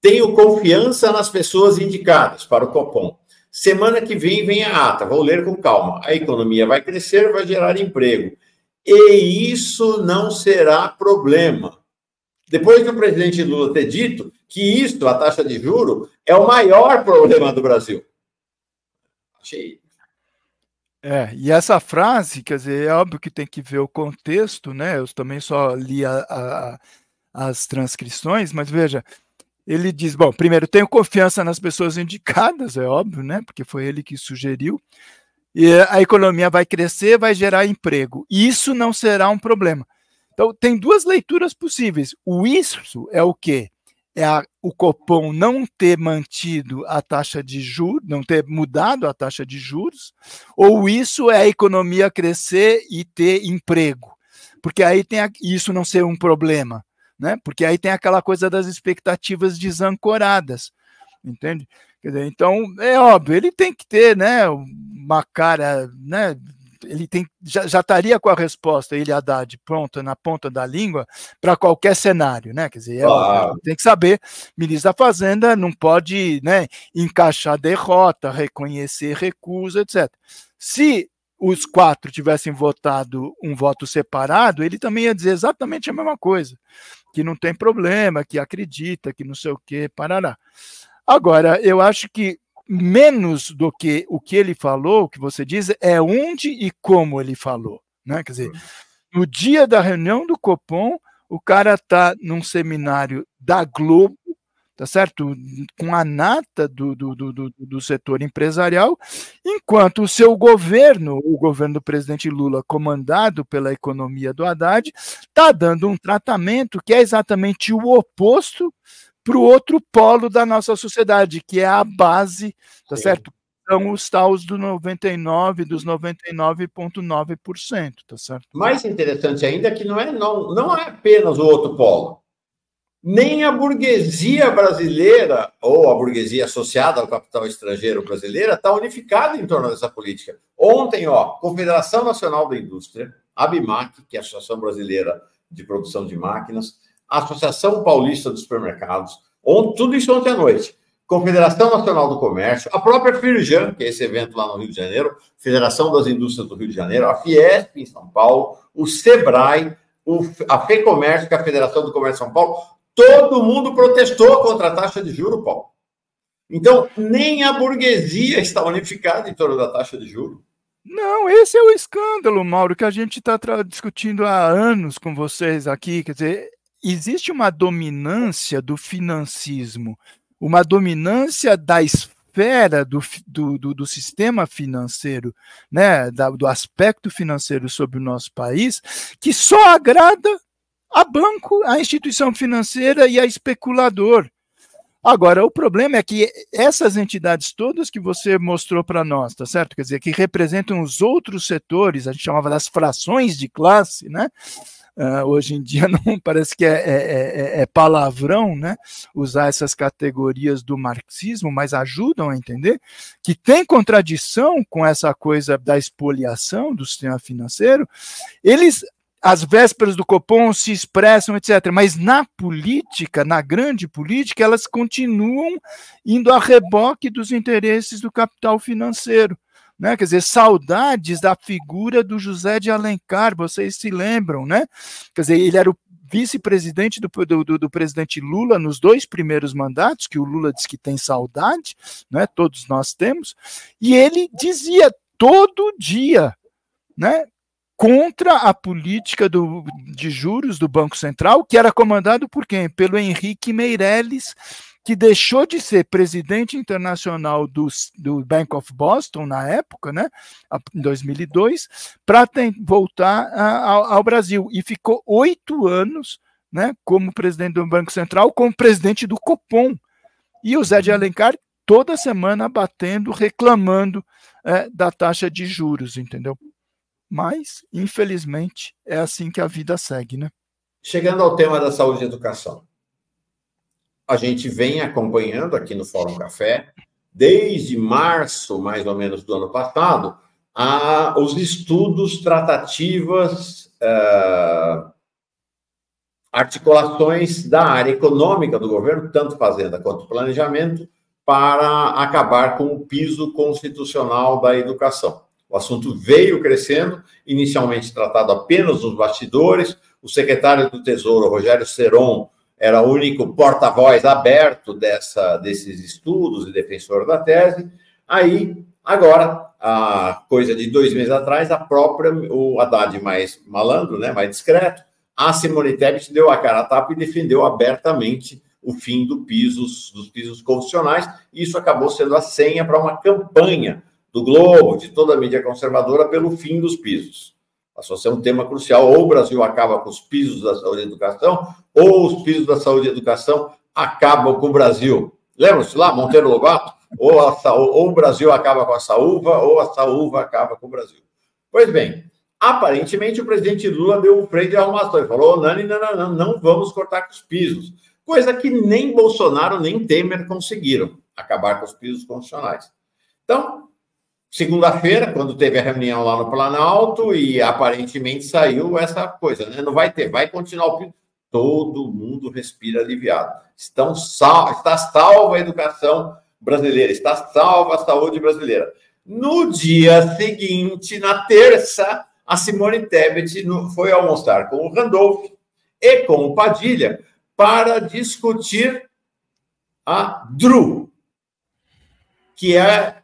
Tenho confiança nas pessoas indicadas para o Copom Semana que vem vem a ata, vou ler com calma. A economia vai crescer, vai gerar emprego. E isso não será problema. Depois que o presidente Lula ter dito que isto, a taxa de juro, é o maior problema do Brasil. Achei. É, e essa frase, quer dizer, é óbvio que tem que ver o contexto, né? Eu também só li a, a, as transcrições, mas veja, ele diz: bom, primeiro, tenho confiança nas pessoas indicadas, é óbvio, né? Porque foi ele que sugeriu. E a economia vai crescer, vai gerar emprego. Isso não será um problema. Então, tem duas leituras possíveis. O isso é o quê? É a, o Copom não ter mantido a taxa de juros, não ter mudado a taxa de juros, ou isso é a economia crescer e ter emprego. Porque aí tem a, isso não ser um problema né? Porque aí tem aquela coisa das expectativas desancoradas, entende? Dizer, então, é óbvio, ele tem que ter, né, uma cara, né, ele tem, já, já estaria com a resposta, ele Haddad, pronta na ponta da língua, para qualquer cenário, né? Quer dizer, ah. tem que saber, ministro da Fazenda não pode né, encaixar derrota, reconhecer recusa, etc. Se os quatro tivessem votado um voto separado, ele também ia dizer exatamente a mesma coisa que não tem problema, que acredita, que não sei o quê, parará. Agora, eu acho que menos do que o que ele falou, o que você diz, é onde e como ele falou. Né? Quer dizer, uhum. no dia da reunião do Copom, o cara está num seminário da Globo, tá certo? Com a nata do, do, do, do, setor empresarial, enquanto o seu governo, o governo do presidente Lula, comandado pela economia do Haddad, está dando um tratamento que é exatamente o oposto para o outro polo da nossa sociedade, que é a base, tá certo? São os taus do 99, dos 99,9%, tá certo? Mais interessante ainda é que não é, não, não é apenas o outro polo nem a burguesia brasileira, ou a burguesia associada ao capital estrangeiro brasileira, está unificada em torno dessa política. Ontem, ó, Confederação Nacional da Indústria, ABIMAC, que é a Associação Brasileira de Produção de Máquinas, a Associação Paulista dos Supermercados, ontem, tudo isso ontem à noite. Confederação Nacional do Comércio, a própria FIRJAN, que é esse evento lá no Rio de Janeiro, Federação das Indústrias do Rio de Janeiro, a Fiesp em São Paulo, o SEBRAE, a FEComércio, que é a Federação do Comércio de São Paulo, Todo mundo protestou contra a taxa de juro, Paulo. Então, nem a burguesia está unificada em torno da taxa de juro. Não, esse é o escândalo, Mauro, que a gente está discutindo há anos com vocês aqui. Quer dizer, existe uma dominância do financismo, uma dominância da esfera do, do, do, do sistema financeiro, né, da, do aspecto financeiro sobre o nosso país, que só agrada a banco, a instituição financeira e a especulador. Agora, o problema é que essas entidades todas que você mostrou para nós, tá certo? Quer dizer, que representam os outros setores, a gente chamava das frações de classe, né? Uh, hoje em dia não parece que é, é, é, é, palavrão né, usar essas categorias do marxismo, mas ajudam a entender que tem contradição com essa coisa da expoliação do sistema financeiro. Eles as vésperas do Copom se expressam, etc. Mas na política, na grande política, elas continuam indo a reboque dos interesses do capital financeiro. Né? Quer dizer, saudades da figura do José de Alencar, vocês se lembram, né? Quer dizer, ele era o vice-presidente do, do, do, presidente Lula nos dois primeiros mandatos, que o Lula diz que tem saudade, né? todos nós temos, e ele dizia todo dia, né? contra a política do, de juros do Banco Central, que era comandado por quem? Pelo Henrique Meirelles, que deixou de ser presidente internacional do, do Bank of Boston na época, né, em 2002, para voltar a, ao, ao Brasil. E ficou oito anos né, como presidente do Banco Central, como presidente do Copom. E o Zé de Alencar toda semana batendo, reclamando é, da taxa de juros, entendeu? mas infelizmente é assim que a vida segue, né? Chegando ao tema da saúde e educação. A gente vem acompanhando aqui no Fórum Café, desde março, mais ou menos, do ano passado, a, os estudos, tratativas, uh, articulações da área econômica do governo, tanto fazenda quanto planejamento, para acabar com o piso constitucional da educação. O assunto veio crescendo, inicialmente tratado apenas nos bastidores. O secretário do Tesouro, Rogério Seron, era o único porta-voz aberto dessa, desses estudos e defensor da tese. Aí, agora, a coisa de dois meses atrás, a própria, o Haddad mais malandro, né, mais discreto, a Simone Tebet deu a cara a tapa e defendeu abertamente o fim do pisos, dos pisos constitucionais. Isso acabou sendo a senha para uma campanha do Globo, de toda a mídia conservadora, pelo fim dos pisos. a é um tema crucial. Ou o Brasil acaba com os pisos da saúde e educação, ou os pisos da saúde e educação acabam com o Brasil. Lembra-se lá, Monteiro Lobato? Ou, a, ou o Brasil acaba com a saúva, ou a saúva acaba com o Brasil. Pois bem, aparentemente o presidente Lula deu um freio de arrumação e falou: Nani, não, não, não, não vamos cortar com os pisos. Coisa que nem Bolsonaro nem Temer conseguiram acabar com os pisos constitucionais. Então, Segunda-feira, quando teve a reunião lá no Planalto, e aparentemente saiu essa coisa, né? Não vai ter, vai continuar o Todo mundo respira aliviado. Estão sal... Está salva a educação brasileira, está salva a saúde brasileira. No dia seguinte, na terça, a Simone Tebet foi almoçar com o Randolph e com o Padilha para discutir a DRU, que é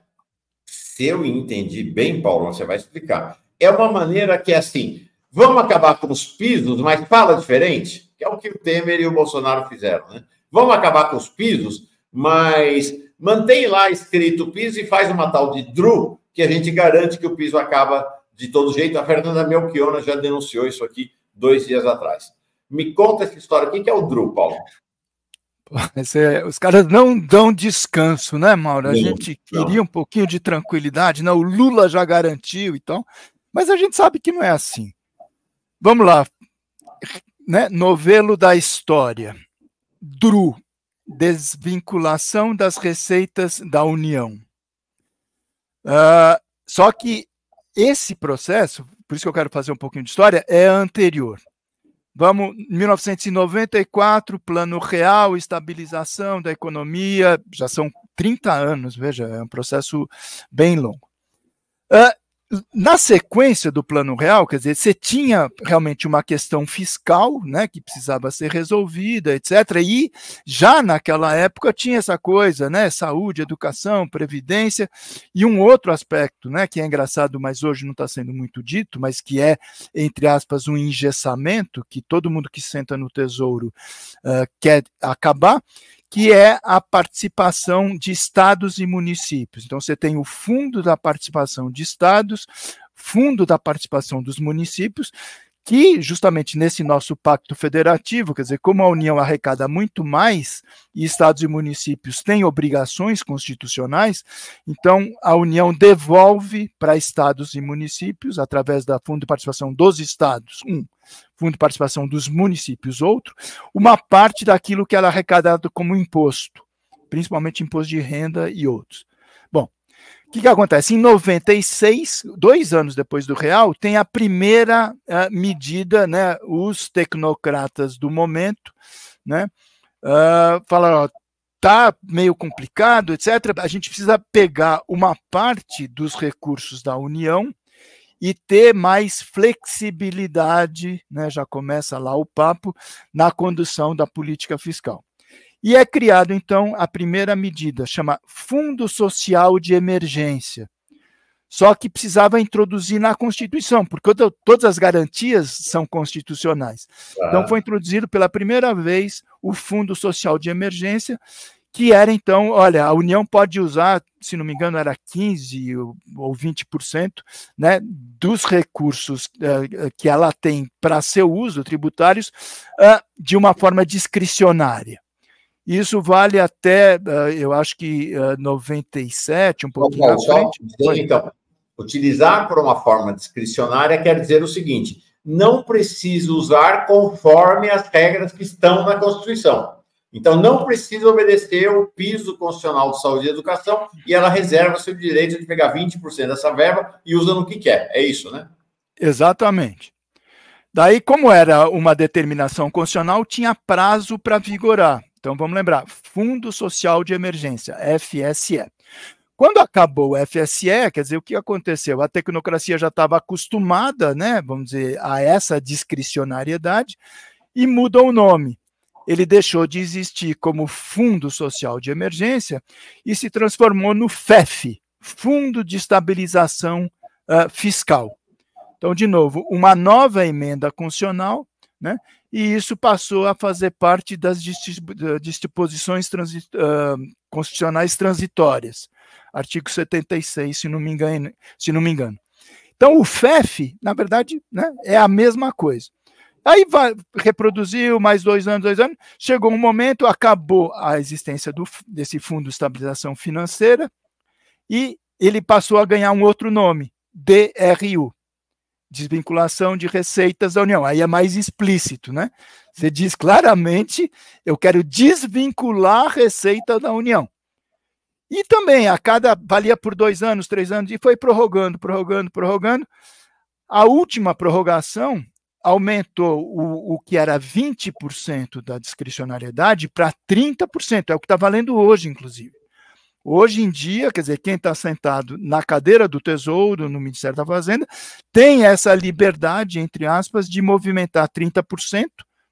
se eu entendi bem, Paulo, você vai explicar. É uma maneira que é assim: vamos acabar com os pisos, mas fala diferente, que é o que o Temer e o Bolsonaro fizeram, né? Vamos acabar com os pisos, mas mantém lá escrito piso e faz uma tal de DRU, que a gente garante que o piso acaba de todo jeito. A Fernanda Melchiona já denunciou isso aqui dois dias atrás. Me conta essa história. O que é o DRU, Paulo? os caras não dão descanso, né, Mauro? A não, gente queria não. um pouquinho de tranquilidade, não? Né? O Lula já garantiu, então. Mas a gente sabe que não é assim. Vamos lá. Né? Novelo da história. DRU desvinculação das receitas da União. Uh, só que esse processo, por isso que eu quero fazer um pouquinho de história, é anterior. Vamos, 1994, Plano Real, estabilização da economia, já são 30 anos, veja, é um processo bem longo. Uh, na sequência do Plano Real, quer dizer, você tinha realmente uma questão fiscal, né, que precisava ser resolvida, etc. E já naquela época tinha essa coisa, né, saúde, educação, previdência e um outro aspecto, né, que é engraçado, mas hoje não está sendo muito dito, mas que é entre aspas um engessamento que todo mundo que senta no Tesouro uh, quer acabar, que é a participação de estados e municípios. Então, você tem o fundo da participação de estados, fundo da participação dos municípios, que justamente nesse nosso pacto federativo, quer dizer, como a União arrecada muito mais e estados e municípios têm obrigações constitucionais, então a União devolve para estados e municípios, através da Fundo de Participação dos Estados, um, Fundo de Participação dos Municípios, outro, uma parte daquilo que ela arrecadado como imposto, principalmente imposto de renda e outros. O que, que acontece? Em 96, dois anos depois do Real, tem a primeira uh, medida, né? Os tecnocratas do momento, né? Uh, eh, falaram, ó, tá meio complicado, etc. A gente precisa pegar uma parte dos recursos da União e ter mais flexibilidade, né, já começa lá o papo, na condução da política fiscal. E é criado, então, a primeira medida, chama Fundo Social de Emergência. Só que precisava introduzir na Constituição, porque todas as garantias são constitucionais. Ah. Então, foi introduzido pela primeira vez o Fundo Social de Emergência, que era então, olha, a União pode usar, se não me engano, era 15 ou 20%, né, dos recursos uh, que ela tem para seu uso, tributários, uh, de uma forma discricionária. Isso vale até, eh, eu acho que 97, eh, um pouquinho Bom, só, frente. então, utilizar por uma forma discricionária quer dizer o seguinte: não preciso usar conforme as regras que estão na Constituição. Então, não precisa obedecer o piso constitucional de saúde e educação e ela reserva seu direito de pegar 20% dessa verba e usa no que quer. É isso, né? Exatamente. Daí, como era uma determinação constitucional, tinha prazo para vigorar. Então vamos lembrar: Fundo Social de Emergência, FSE. Quando acabou o FSE, quer dizer, o que aconteceu? A tecnocracia já estava acostumada, né, vamos dizer, a essa discricionariedade e mudou o nome. Ele deixou de existir como Fundo Social de Emergência e se transformou no FEF, Fundo de Estabilização uh, Fiscal. Então, de novo, uma nova emenda constitucional né, e isso passou a fazer parte das eh, disposições transi uh, constitucionais transitórias, artigo 76, se não me engano. Se não me engano. Então, o FEF, na verdade, né, é a mesma coisa. Aí vai, reproduziu mais dois anos, dois anos. Chegou um momento, acabou a existência do, desse fundo de estabilização financeira e ele passou a ganhar um outro nome, DRU, desvinculação de receitas da União. Aí é mais explícito, né? Você diz claramente, eu quero desvincular a receita da União. E também, a cada, valia por dois anos, três anos, e foi prorrogando, prorrogando, prorrogando. A última prorrogação aumentou o, o que era 20% da discricionariedade para 30%, é o que está valendo hoje, inclusive. Hoje em dia, quer dizer, quem está sentado na cadeira do Tesouro, no Ministério da Fazenda, tem essa liberdade, entre aspas, de movimentar 30%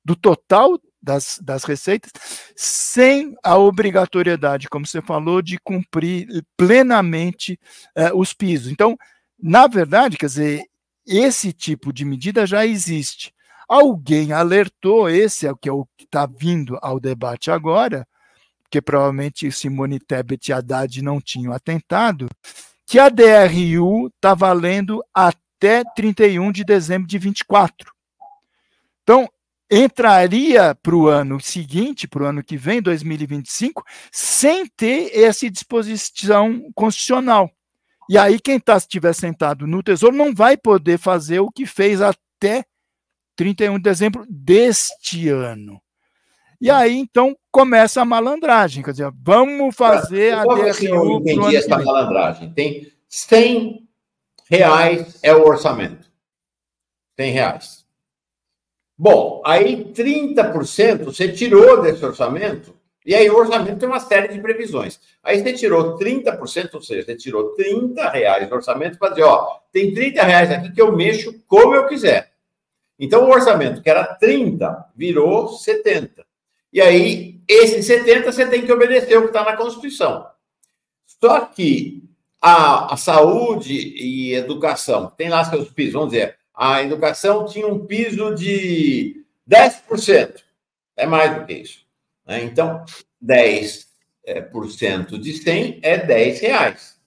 do total das, das receitas, sem a obrigatoriedade, como você falou, de cumprir plenamente eh, os pisos. Então, na verdade, quer dizer, esse tipo de medida já existe. Alguém alertou, esse é o que é está vindo ao debate agora, porque provavelmente Simone Tebet e Haddad não tinham atentado, que a DRU está valendo até 31 de dezembro de 24. Então, entraria para o ano seguinte, para o ano que vem, 2025, sem ter essa disposição constitucional. E aí, quem tá, estiver sentado no Tesouro não vai poder fazer o que fez até 31 de dezembro deste ano. E aí, então, começa a malandragem. Quer dizer, vamos fazer ah, a DRU. Assim, eu entendi essa malandragem. Tem 100 reais é o orçamento. 100 reais. Bom, aí 30% você tirou desse orçamento, e aí o orçamento tem uma série de previsões. Aí você tirou 30%, ou seja, você tirou 30 reais do orçamento para dizer, ó, tem 30 reais aqui que eu mexo como eu quiser. Então o orçamento que era 30 virou 70. E aí, esses 70 você tem que obedecer o que está na Constituição. Só que a, a, saúde e educação, tem lá seus pisos, vamos dizer, a educação tinha um piso de 10%, é mais do que isso. Né? Então, 10% é, de 100 é 10 reais.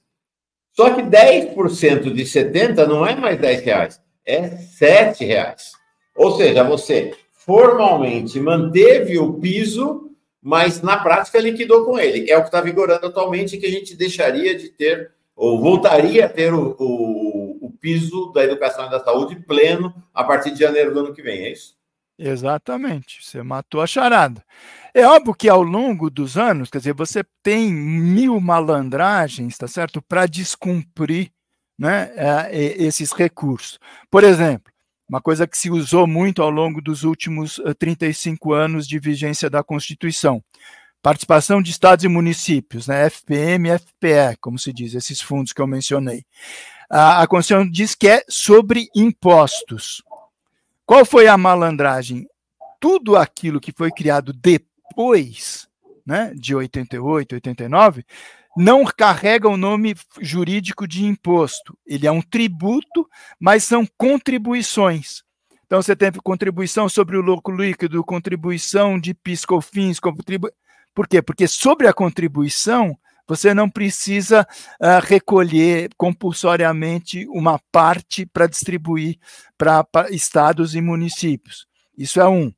Só que 10% de 70 não é mais 10 reais, é 7 reais. Ou seja, você formalmente manteve o piso, mas na prática liquidou com ele. É o que está vigorando atualmente que a gente deixaria de ter, ou voltaria a ter o, o, o piso da educação e da saúde pleno a partir de janeiro do ano que vem, é isso? Exatamente, você matou a charada. É óbvio que ao longo dos anos, quer dizer, você tem mil malandragens, tá certo? Para descumprir né, é, esses recursos. Por exemplo, uma coisa que se usou muito ao longo dos últimos 35 eh, anos de vigência da Constituição. Participação de estados e municípios, né? FPM e FPE, como se diz, esses fundos que eu mencionei. A, a Constituição diz que é sobre impostos. Qual foi a malandragem? Tudo aquilo que foi criado depois né, de 88, 89, não carrega o nome jurídico de imposto. Ele é um tributo, mas são contribuições. Então você tem contribuição sobre o lucro líquido, contribuição de piscofins, contribu... por quê? Porque sobre a contribuição você não precisa uh, recolher compulsoriamente uma parte para distribuir para estados e municípios. Isso é um.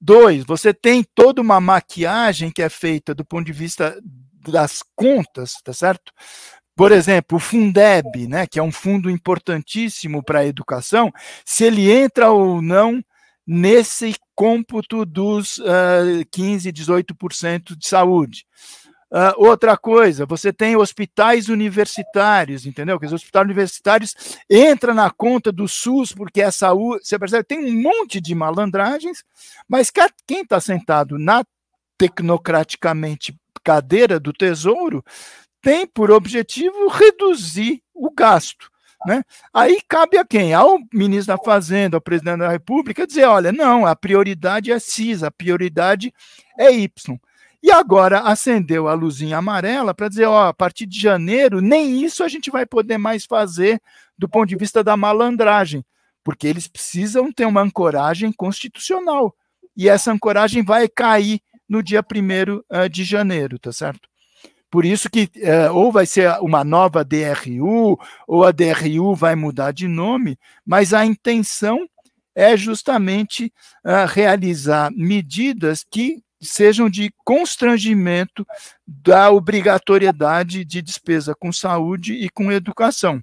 Dois, você tem toda uma maquiagem que é feita do ponto de vista das contas, tá certo? Por exemplo, o Fundeb, né, que é um fundo importantíssimo para a educação, se ele entra ou não nesse cômputo dos uh, 15, 18% de saúde. Uh, outra coisa, você tem hospitais universitários, entendeu? Que os hospitais universitários entra na conta do SUS porque é saúde. Você percebe? Tem um monte de malandragens, mas quem está sentado na tecnocraticamente cadeira do Tesouro tem por objetivo reduzir o gasto. Né? Aí cabe a quem? Ao ministro da Fazenda, ao presidente da República, dizer: olha, não, a prioridade é CIS, a prioridade é Y. E agora acendeu a luzinha amarela para dizer: ó, a partir de janeiro, nem isso a gente vai poder mais fazer do ponto de vista da malandragem, porque eles precisam ter uma ancoragem constitucional. E essa ancoragem vai cair no dia 1 eh, de janeiro, tá certo? Por isso que eh, ou vai ser uma nova DRU, ou a DRU vai mudar de nome, mas a intenção é justamente uh, realizar medidas que sejam de constrangimento da obrigatoriedade de despesa com saúde e com educação.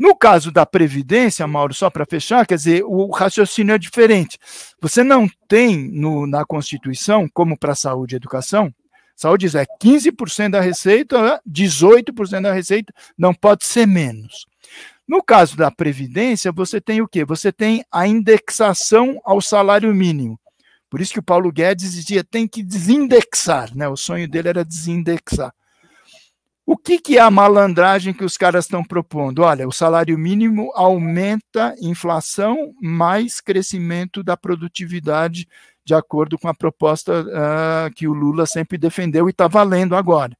No caso da Previdência, Mauro, só para fechar, quer dizer, o raciocínio é diferente. Você não tem no, na Constituição, como para saúde e educação, saúde é 15% da receita, 18% da receita, não pode ser menos. No caso da Previdência, você tem o quê? Você tem a indexação ao salário mínimo. Por isso que o Paulo Guedes dizia tem que desindexar, né? O sonho dele era desindexar. O que, que é a malandragem que os caras estão propondo? Olha, o salário mínimo aumenta inflação mais crescimento da produtividade, de acordo com a proposta uh, que o Lula sempre defendeu e está valendo agora.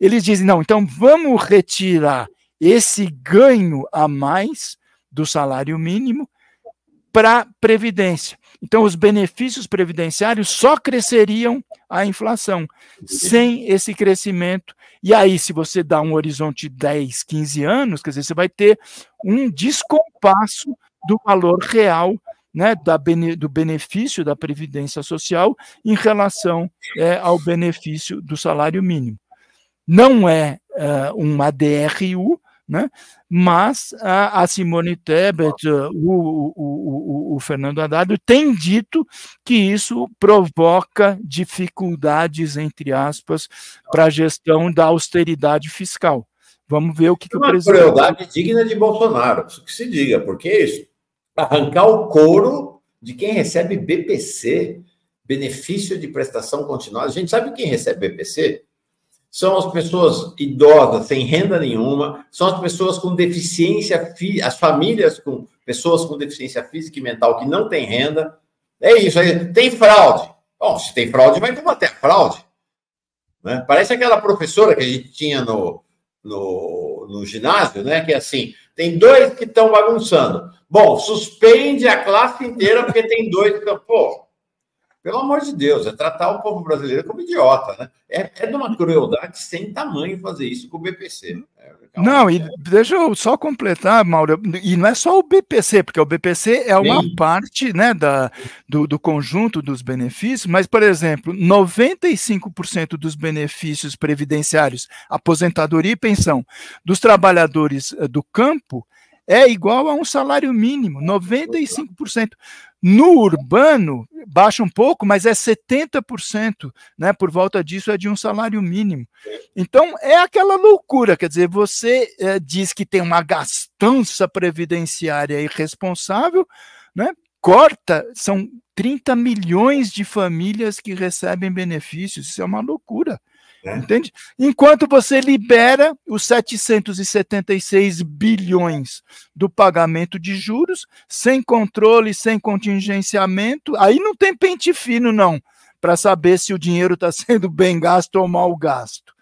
Eles dizem: não, então vamos retirar esse ganho a mais do salário mínimo para Previdência. Então, os benefícios previdenciários só cresceriam a inflação, sem esse crescimento. E aí, se você dá um horizonte de 10, 15 anos, quer dizer, você vai ter um descompasso do valor real né, da, do benefício da Previdência Social em relação é, ao benefício do salário mínimo. Não é, é uma DRU, né? Mas a, a Simone Tebet, o, o, o, o, Fernando Haddad, tem dito que isso provoca dificuldades, entre aspas, para a gestão da austeridade fiscal. Vamos ver o que, que o presidente. Uma crueldade digna de Bolsonaro, isso que se diga, porque é isso. Arrancar o couro de quem recebe BPC, benefício de prestação continuada. A gente sabe quem recebe BPC? são as pessoas idosas, sem renda nenhuma, são as pessoas com deficiência física, as famílias com pessoas com deficiência física e mental que não têm renda. É isso aí. Tem fraude. Bom, se tem fraude, vai combater a fraude. Né? Parece aquela professora que a gente tinha no, no, no ginásio, né? que é assim, tem dois que estão bagunçando. Bom, suspende a classe inteira porque tem dois que estão... Pelo amor de Deus, é tratar o povo brasileiro como idiota, né? É, é de uma crueldade sem tamanho fazer isso com o BPC. É, é não, e deixa eu só completar, Mauro, e não é só o BPC, porque o BPC é uma Sim. parte né, da, do, do conjunto dos benefícios, mas, por exemplo, 95% dos benefícios previdenciários, aposentadoria e pensão dos trabalhadores eh, do campo é igual a um salário mínimo, 95%. No urbano, baixa um pouco, mas é 70%, né? Por volta disso é de um salário mínimo. Então é aquela loucura, quer dizer, você é, diz que tem uma gastança previdenciária irresponsável, né? Corta, são 30 milhões de famílias que recebem benefícios, isso é uma loucura. É. Entende? Enquanto você libera os 776 bilhões do pagamento de juros, sem controle, sem contingenciamento, aí não tem pente fino, não, para saber se o dinheiro está sendo bem gasto ou mal gasto.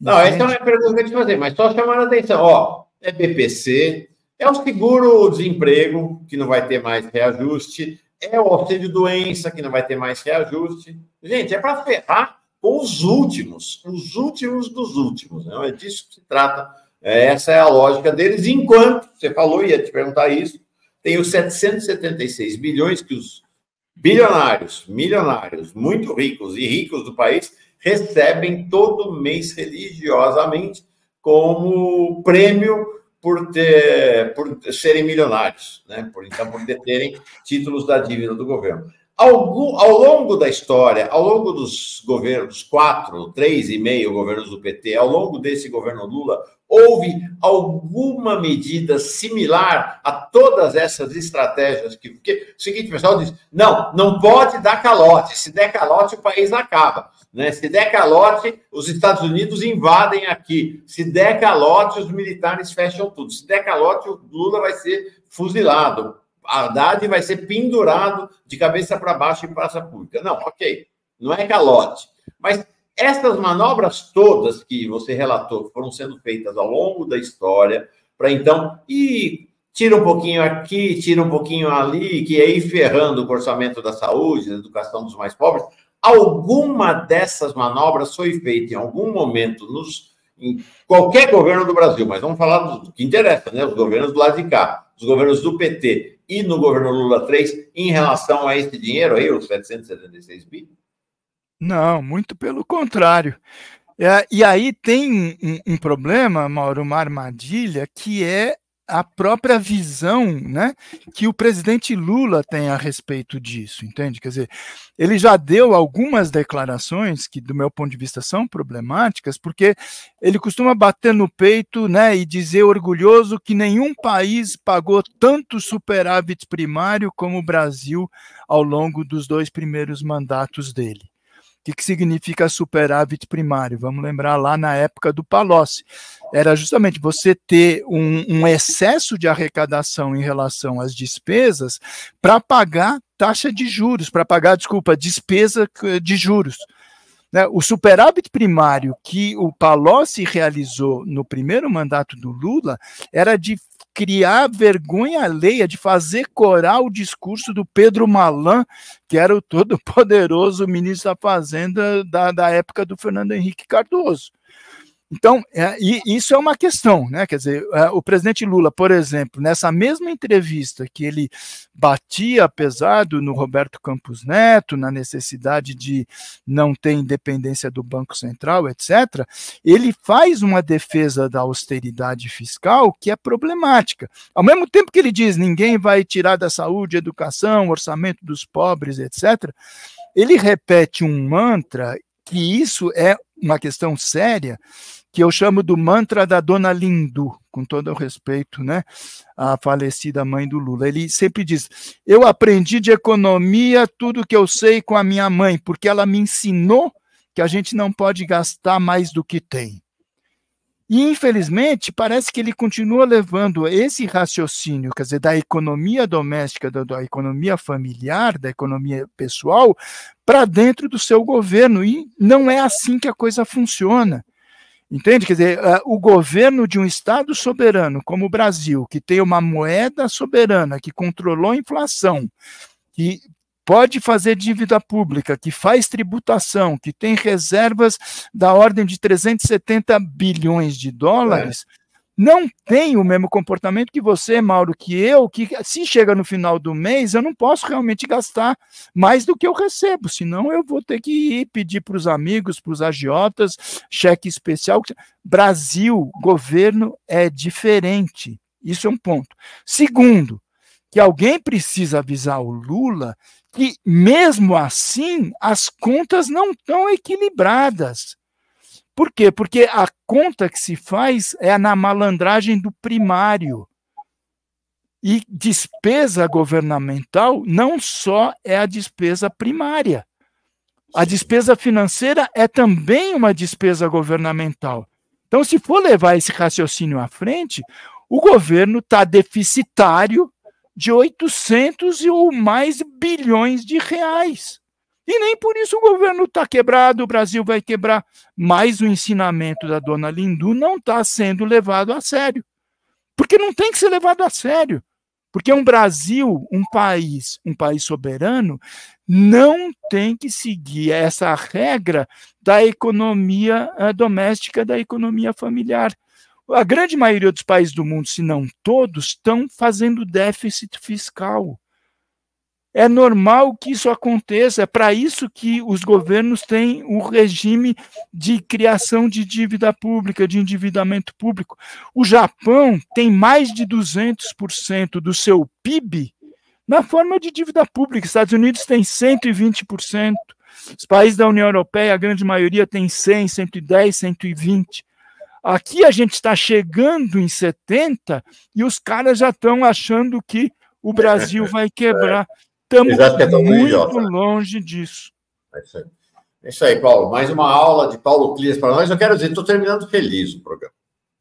Não, Entende? essa é uma pergunta que eu te fazer, mas só chamar a atenção. Ó, é BPC, é o seguro-desemprego, que não vai ter mais reajuste, é o auxílio-doença, que não vai ter mais reajuste. Gente, é para ferrar com os últimos, os últimos dos últimos. Não né? é disso que se trata. É, essa é a lógica deles. Enquanto, você falou, ia te perguntar isso, tem os 776 bilhões que os bilionários, milionários, muito ricos e ricos do país recebem todo mês religiosamente como prêmio por ter por serem milionários, né? Por então por deterem títulos da dívida do governo. Ao, ao longo da história, ao longo dos governos, quatro, três e meio governos do PT, ao longo desse governo Lula, houve alguma medida similar a todas essas estratégias que porque o seguinte pessoal diz não não pode dar calote se der calote o país acaba né se der calote os Estados Unidos invadem aqui se der calote os militares fecham tudo se der calote o Lula vai ser fuzilado Haddad vai ser pendurado de cabeça para baixo em praça pública. Não, ok, não é calote. Mas essas manobras todas que você relatou foram sendo feitas ao longo da história, para então, e tira um pouquinho aqui, tira um pouquinho ali, que aí ferrando o orçamento da saúde, da educação dos mais pobres. Alguma dessas manobras foi feita em algum momento nos, em qualquer governo do Brasil, mas vamos falar do que interessa, né? Os governos do lado de cá nos governos do PT e no governo Lula 3 em relação a esse dinheiro aí, os 776 bi? Não, muito pelo contrário. É, e aí tem um, um problema, Mauro, uma armadilha, que é a própria visão né, que o presidente Lula tem a respeito disso, entende? Quer dizer, ele já deu algumas declarações que, do meu ponto de vista, são problemáticas, porque ele costuma bater no peito né, e dizer orgulhoso que nenhum país pagou tanto superávit primário como o Brasil ao longo dos dois primeiros mandatos dele que, que significa superávit primário? Vamos lembrar lá na época do Palocci. Era justamente você ter um, um excesso de arrecadação em relação às despesas para pagar taxa de juros, para pagar, desculpa, despesa eh, de juros. Né? O superávit primário que o Palocci realizou no primeiro mandato do Lula era de criar vergonha alheia, de fazer corar o discurso do Pedro Malan, que era o todo-poderoso ministro da Fazenda da, da época do Fernando Henrique Cardoso. Então, é, e isso é uma questão, né? Quer dizer, é, o presidente Lula, por exemplo, nessa mesma entrevista que ele batia pesado no Roberto Campos Neto, na necessidade de não ter independência do Banco Central, etc., ele faz uma defesa da austeridade fiscal que é problemática. Ao mesmo tempo que ele diz ninguém vai tirar da saúde, educação, orçamento dos pobres, etc., ele repete um mantra que isso é uma questão séria, que eu chamo do mantra da dona Lindu, com todo o respeito, né? A falecida mãe do Lula. Ele sempre diz: Eu aprendi de economia tudo que eu sei com a minha mãe, porque ela me ensinou que a gente não pode gastar mais do que tem. E, infelizmente, parece que ele continua levando esse raciocínio, quer dizer, da economia doméstica, da, da economia familiar, da economia pessoal, para dentro do seu governo. E não é assim que a coisa funciona. Entende? Quer dizer, eh, o governo de um Estado soberano, como o Brasil, que tem uma moeda soberana, que controlou a inflação, que pode fazer dívida pública, que faz tributação, que tem reservas da ordem de 370 bilhões de dólares, é. não tem o mesmo comportamento que você, Mauro, que eu, que se chega no final do mês, eu não posso realmente gastar mais do que eu recebo, senão eu vou ter que ir pedir para os amigos, para os agiotas, cheque especial. Brasil, governo é diferente. Isso é um ponto. Segundo, que alguém precisa avisar o Lula que, mesmo assim, as contas não estão equilibradas. Por quê? Porque a conta que se faz é na malandragem do primário. E despesa governamental não só é a despesa primária. A despesa financeira é também uma despesa governamental. Então, se for levar esse raciocínio à frente, o governo está deficitário de 800 ou mais bilhões de reais. E nem por isso o governo está quebrado, o Brasil vai quebrar. Mas o ensinamento da dona Lindu não está sendo levado a sério. Porque não tem que ser levado a sério. Porque um Brasil, um país, um país soberano, não tem que seguir essa regra da economia eh, doméstica, da economia familiar a grande maioria dos países do mundo, se não todos, estão fazendo déficit fiscal. É normal que isso aconteça, é para isso que os governos têm o regime de criação de dívida pública, de endividamento público. O Japão tem mais de 200% do seu PIB na forma de dívida pública. Estados Unidos tem 120%. Os países da União Europeia, a grande maioria tem 100, 110, 120. Aqui a gente está chegando em 70 e os caras já estão achando que o Brasil vai quebrar. Estamos é muito né? longe disso. É isso, aí. é isso aí, Paulo. Mais uma aula de Paulo Clias para nós. Eu quero dizer, estou terminando feliz o programa.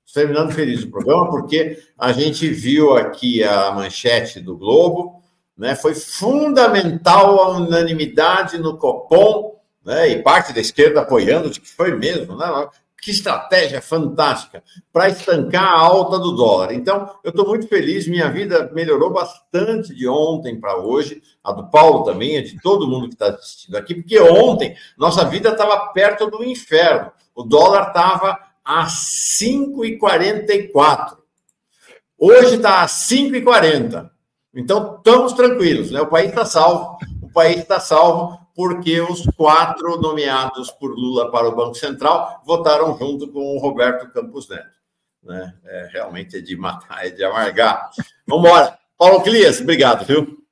Estou terminando feliz o programa porque a gente viu aqui a manchete do Globo. Né? Foi fundamental a unanimidade no Copom né? e parte da esquerda apoiando, que foi mesmo. Né? que estratégia fantástica para estancar a alta do dólar. Então, eu estou muito feliz, minha vida melhorou bastante de ontem para hoje, a do Paulo também, a de todo mundo que está assistindo aqui, porque ontem nossa vida estava perto do inferno. O dólar estava a 5,44. Hoje está a 5,40. Então, estamos tranquilos, né? O país está salvo. O país está salvo porque os quatro nomeados por Lula para o Banco Central votaram junto com o Roberto Campos Neto. Né? É, realmente é de matar, é de amargar. Vamos embora. Paulo Clias, obrigado, viu?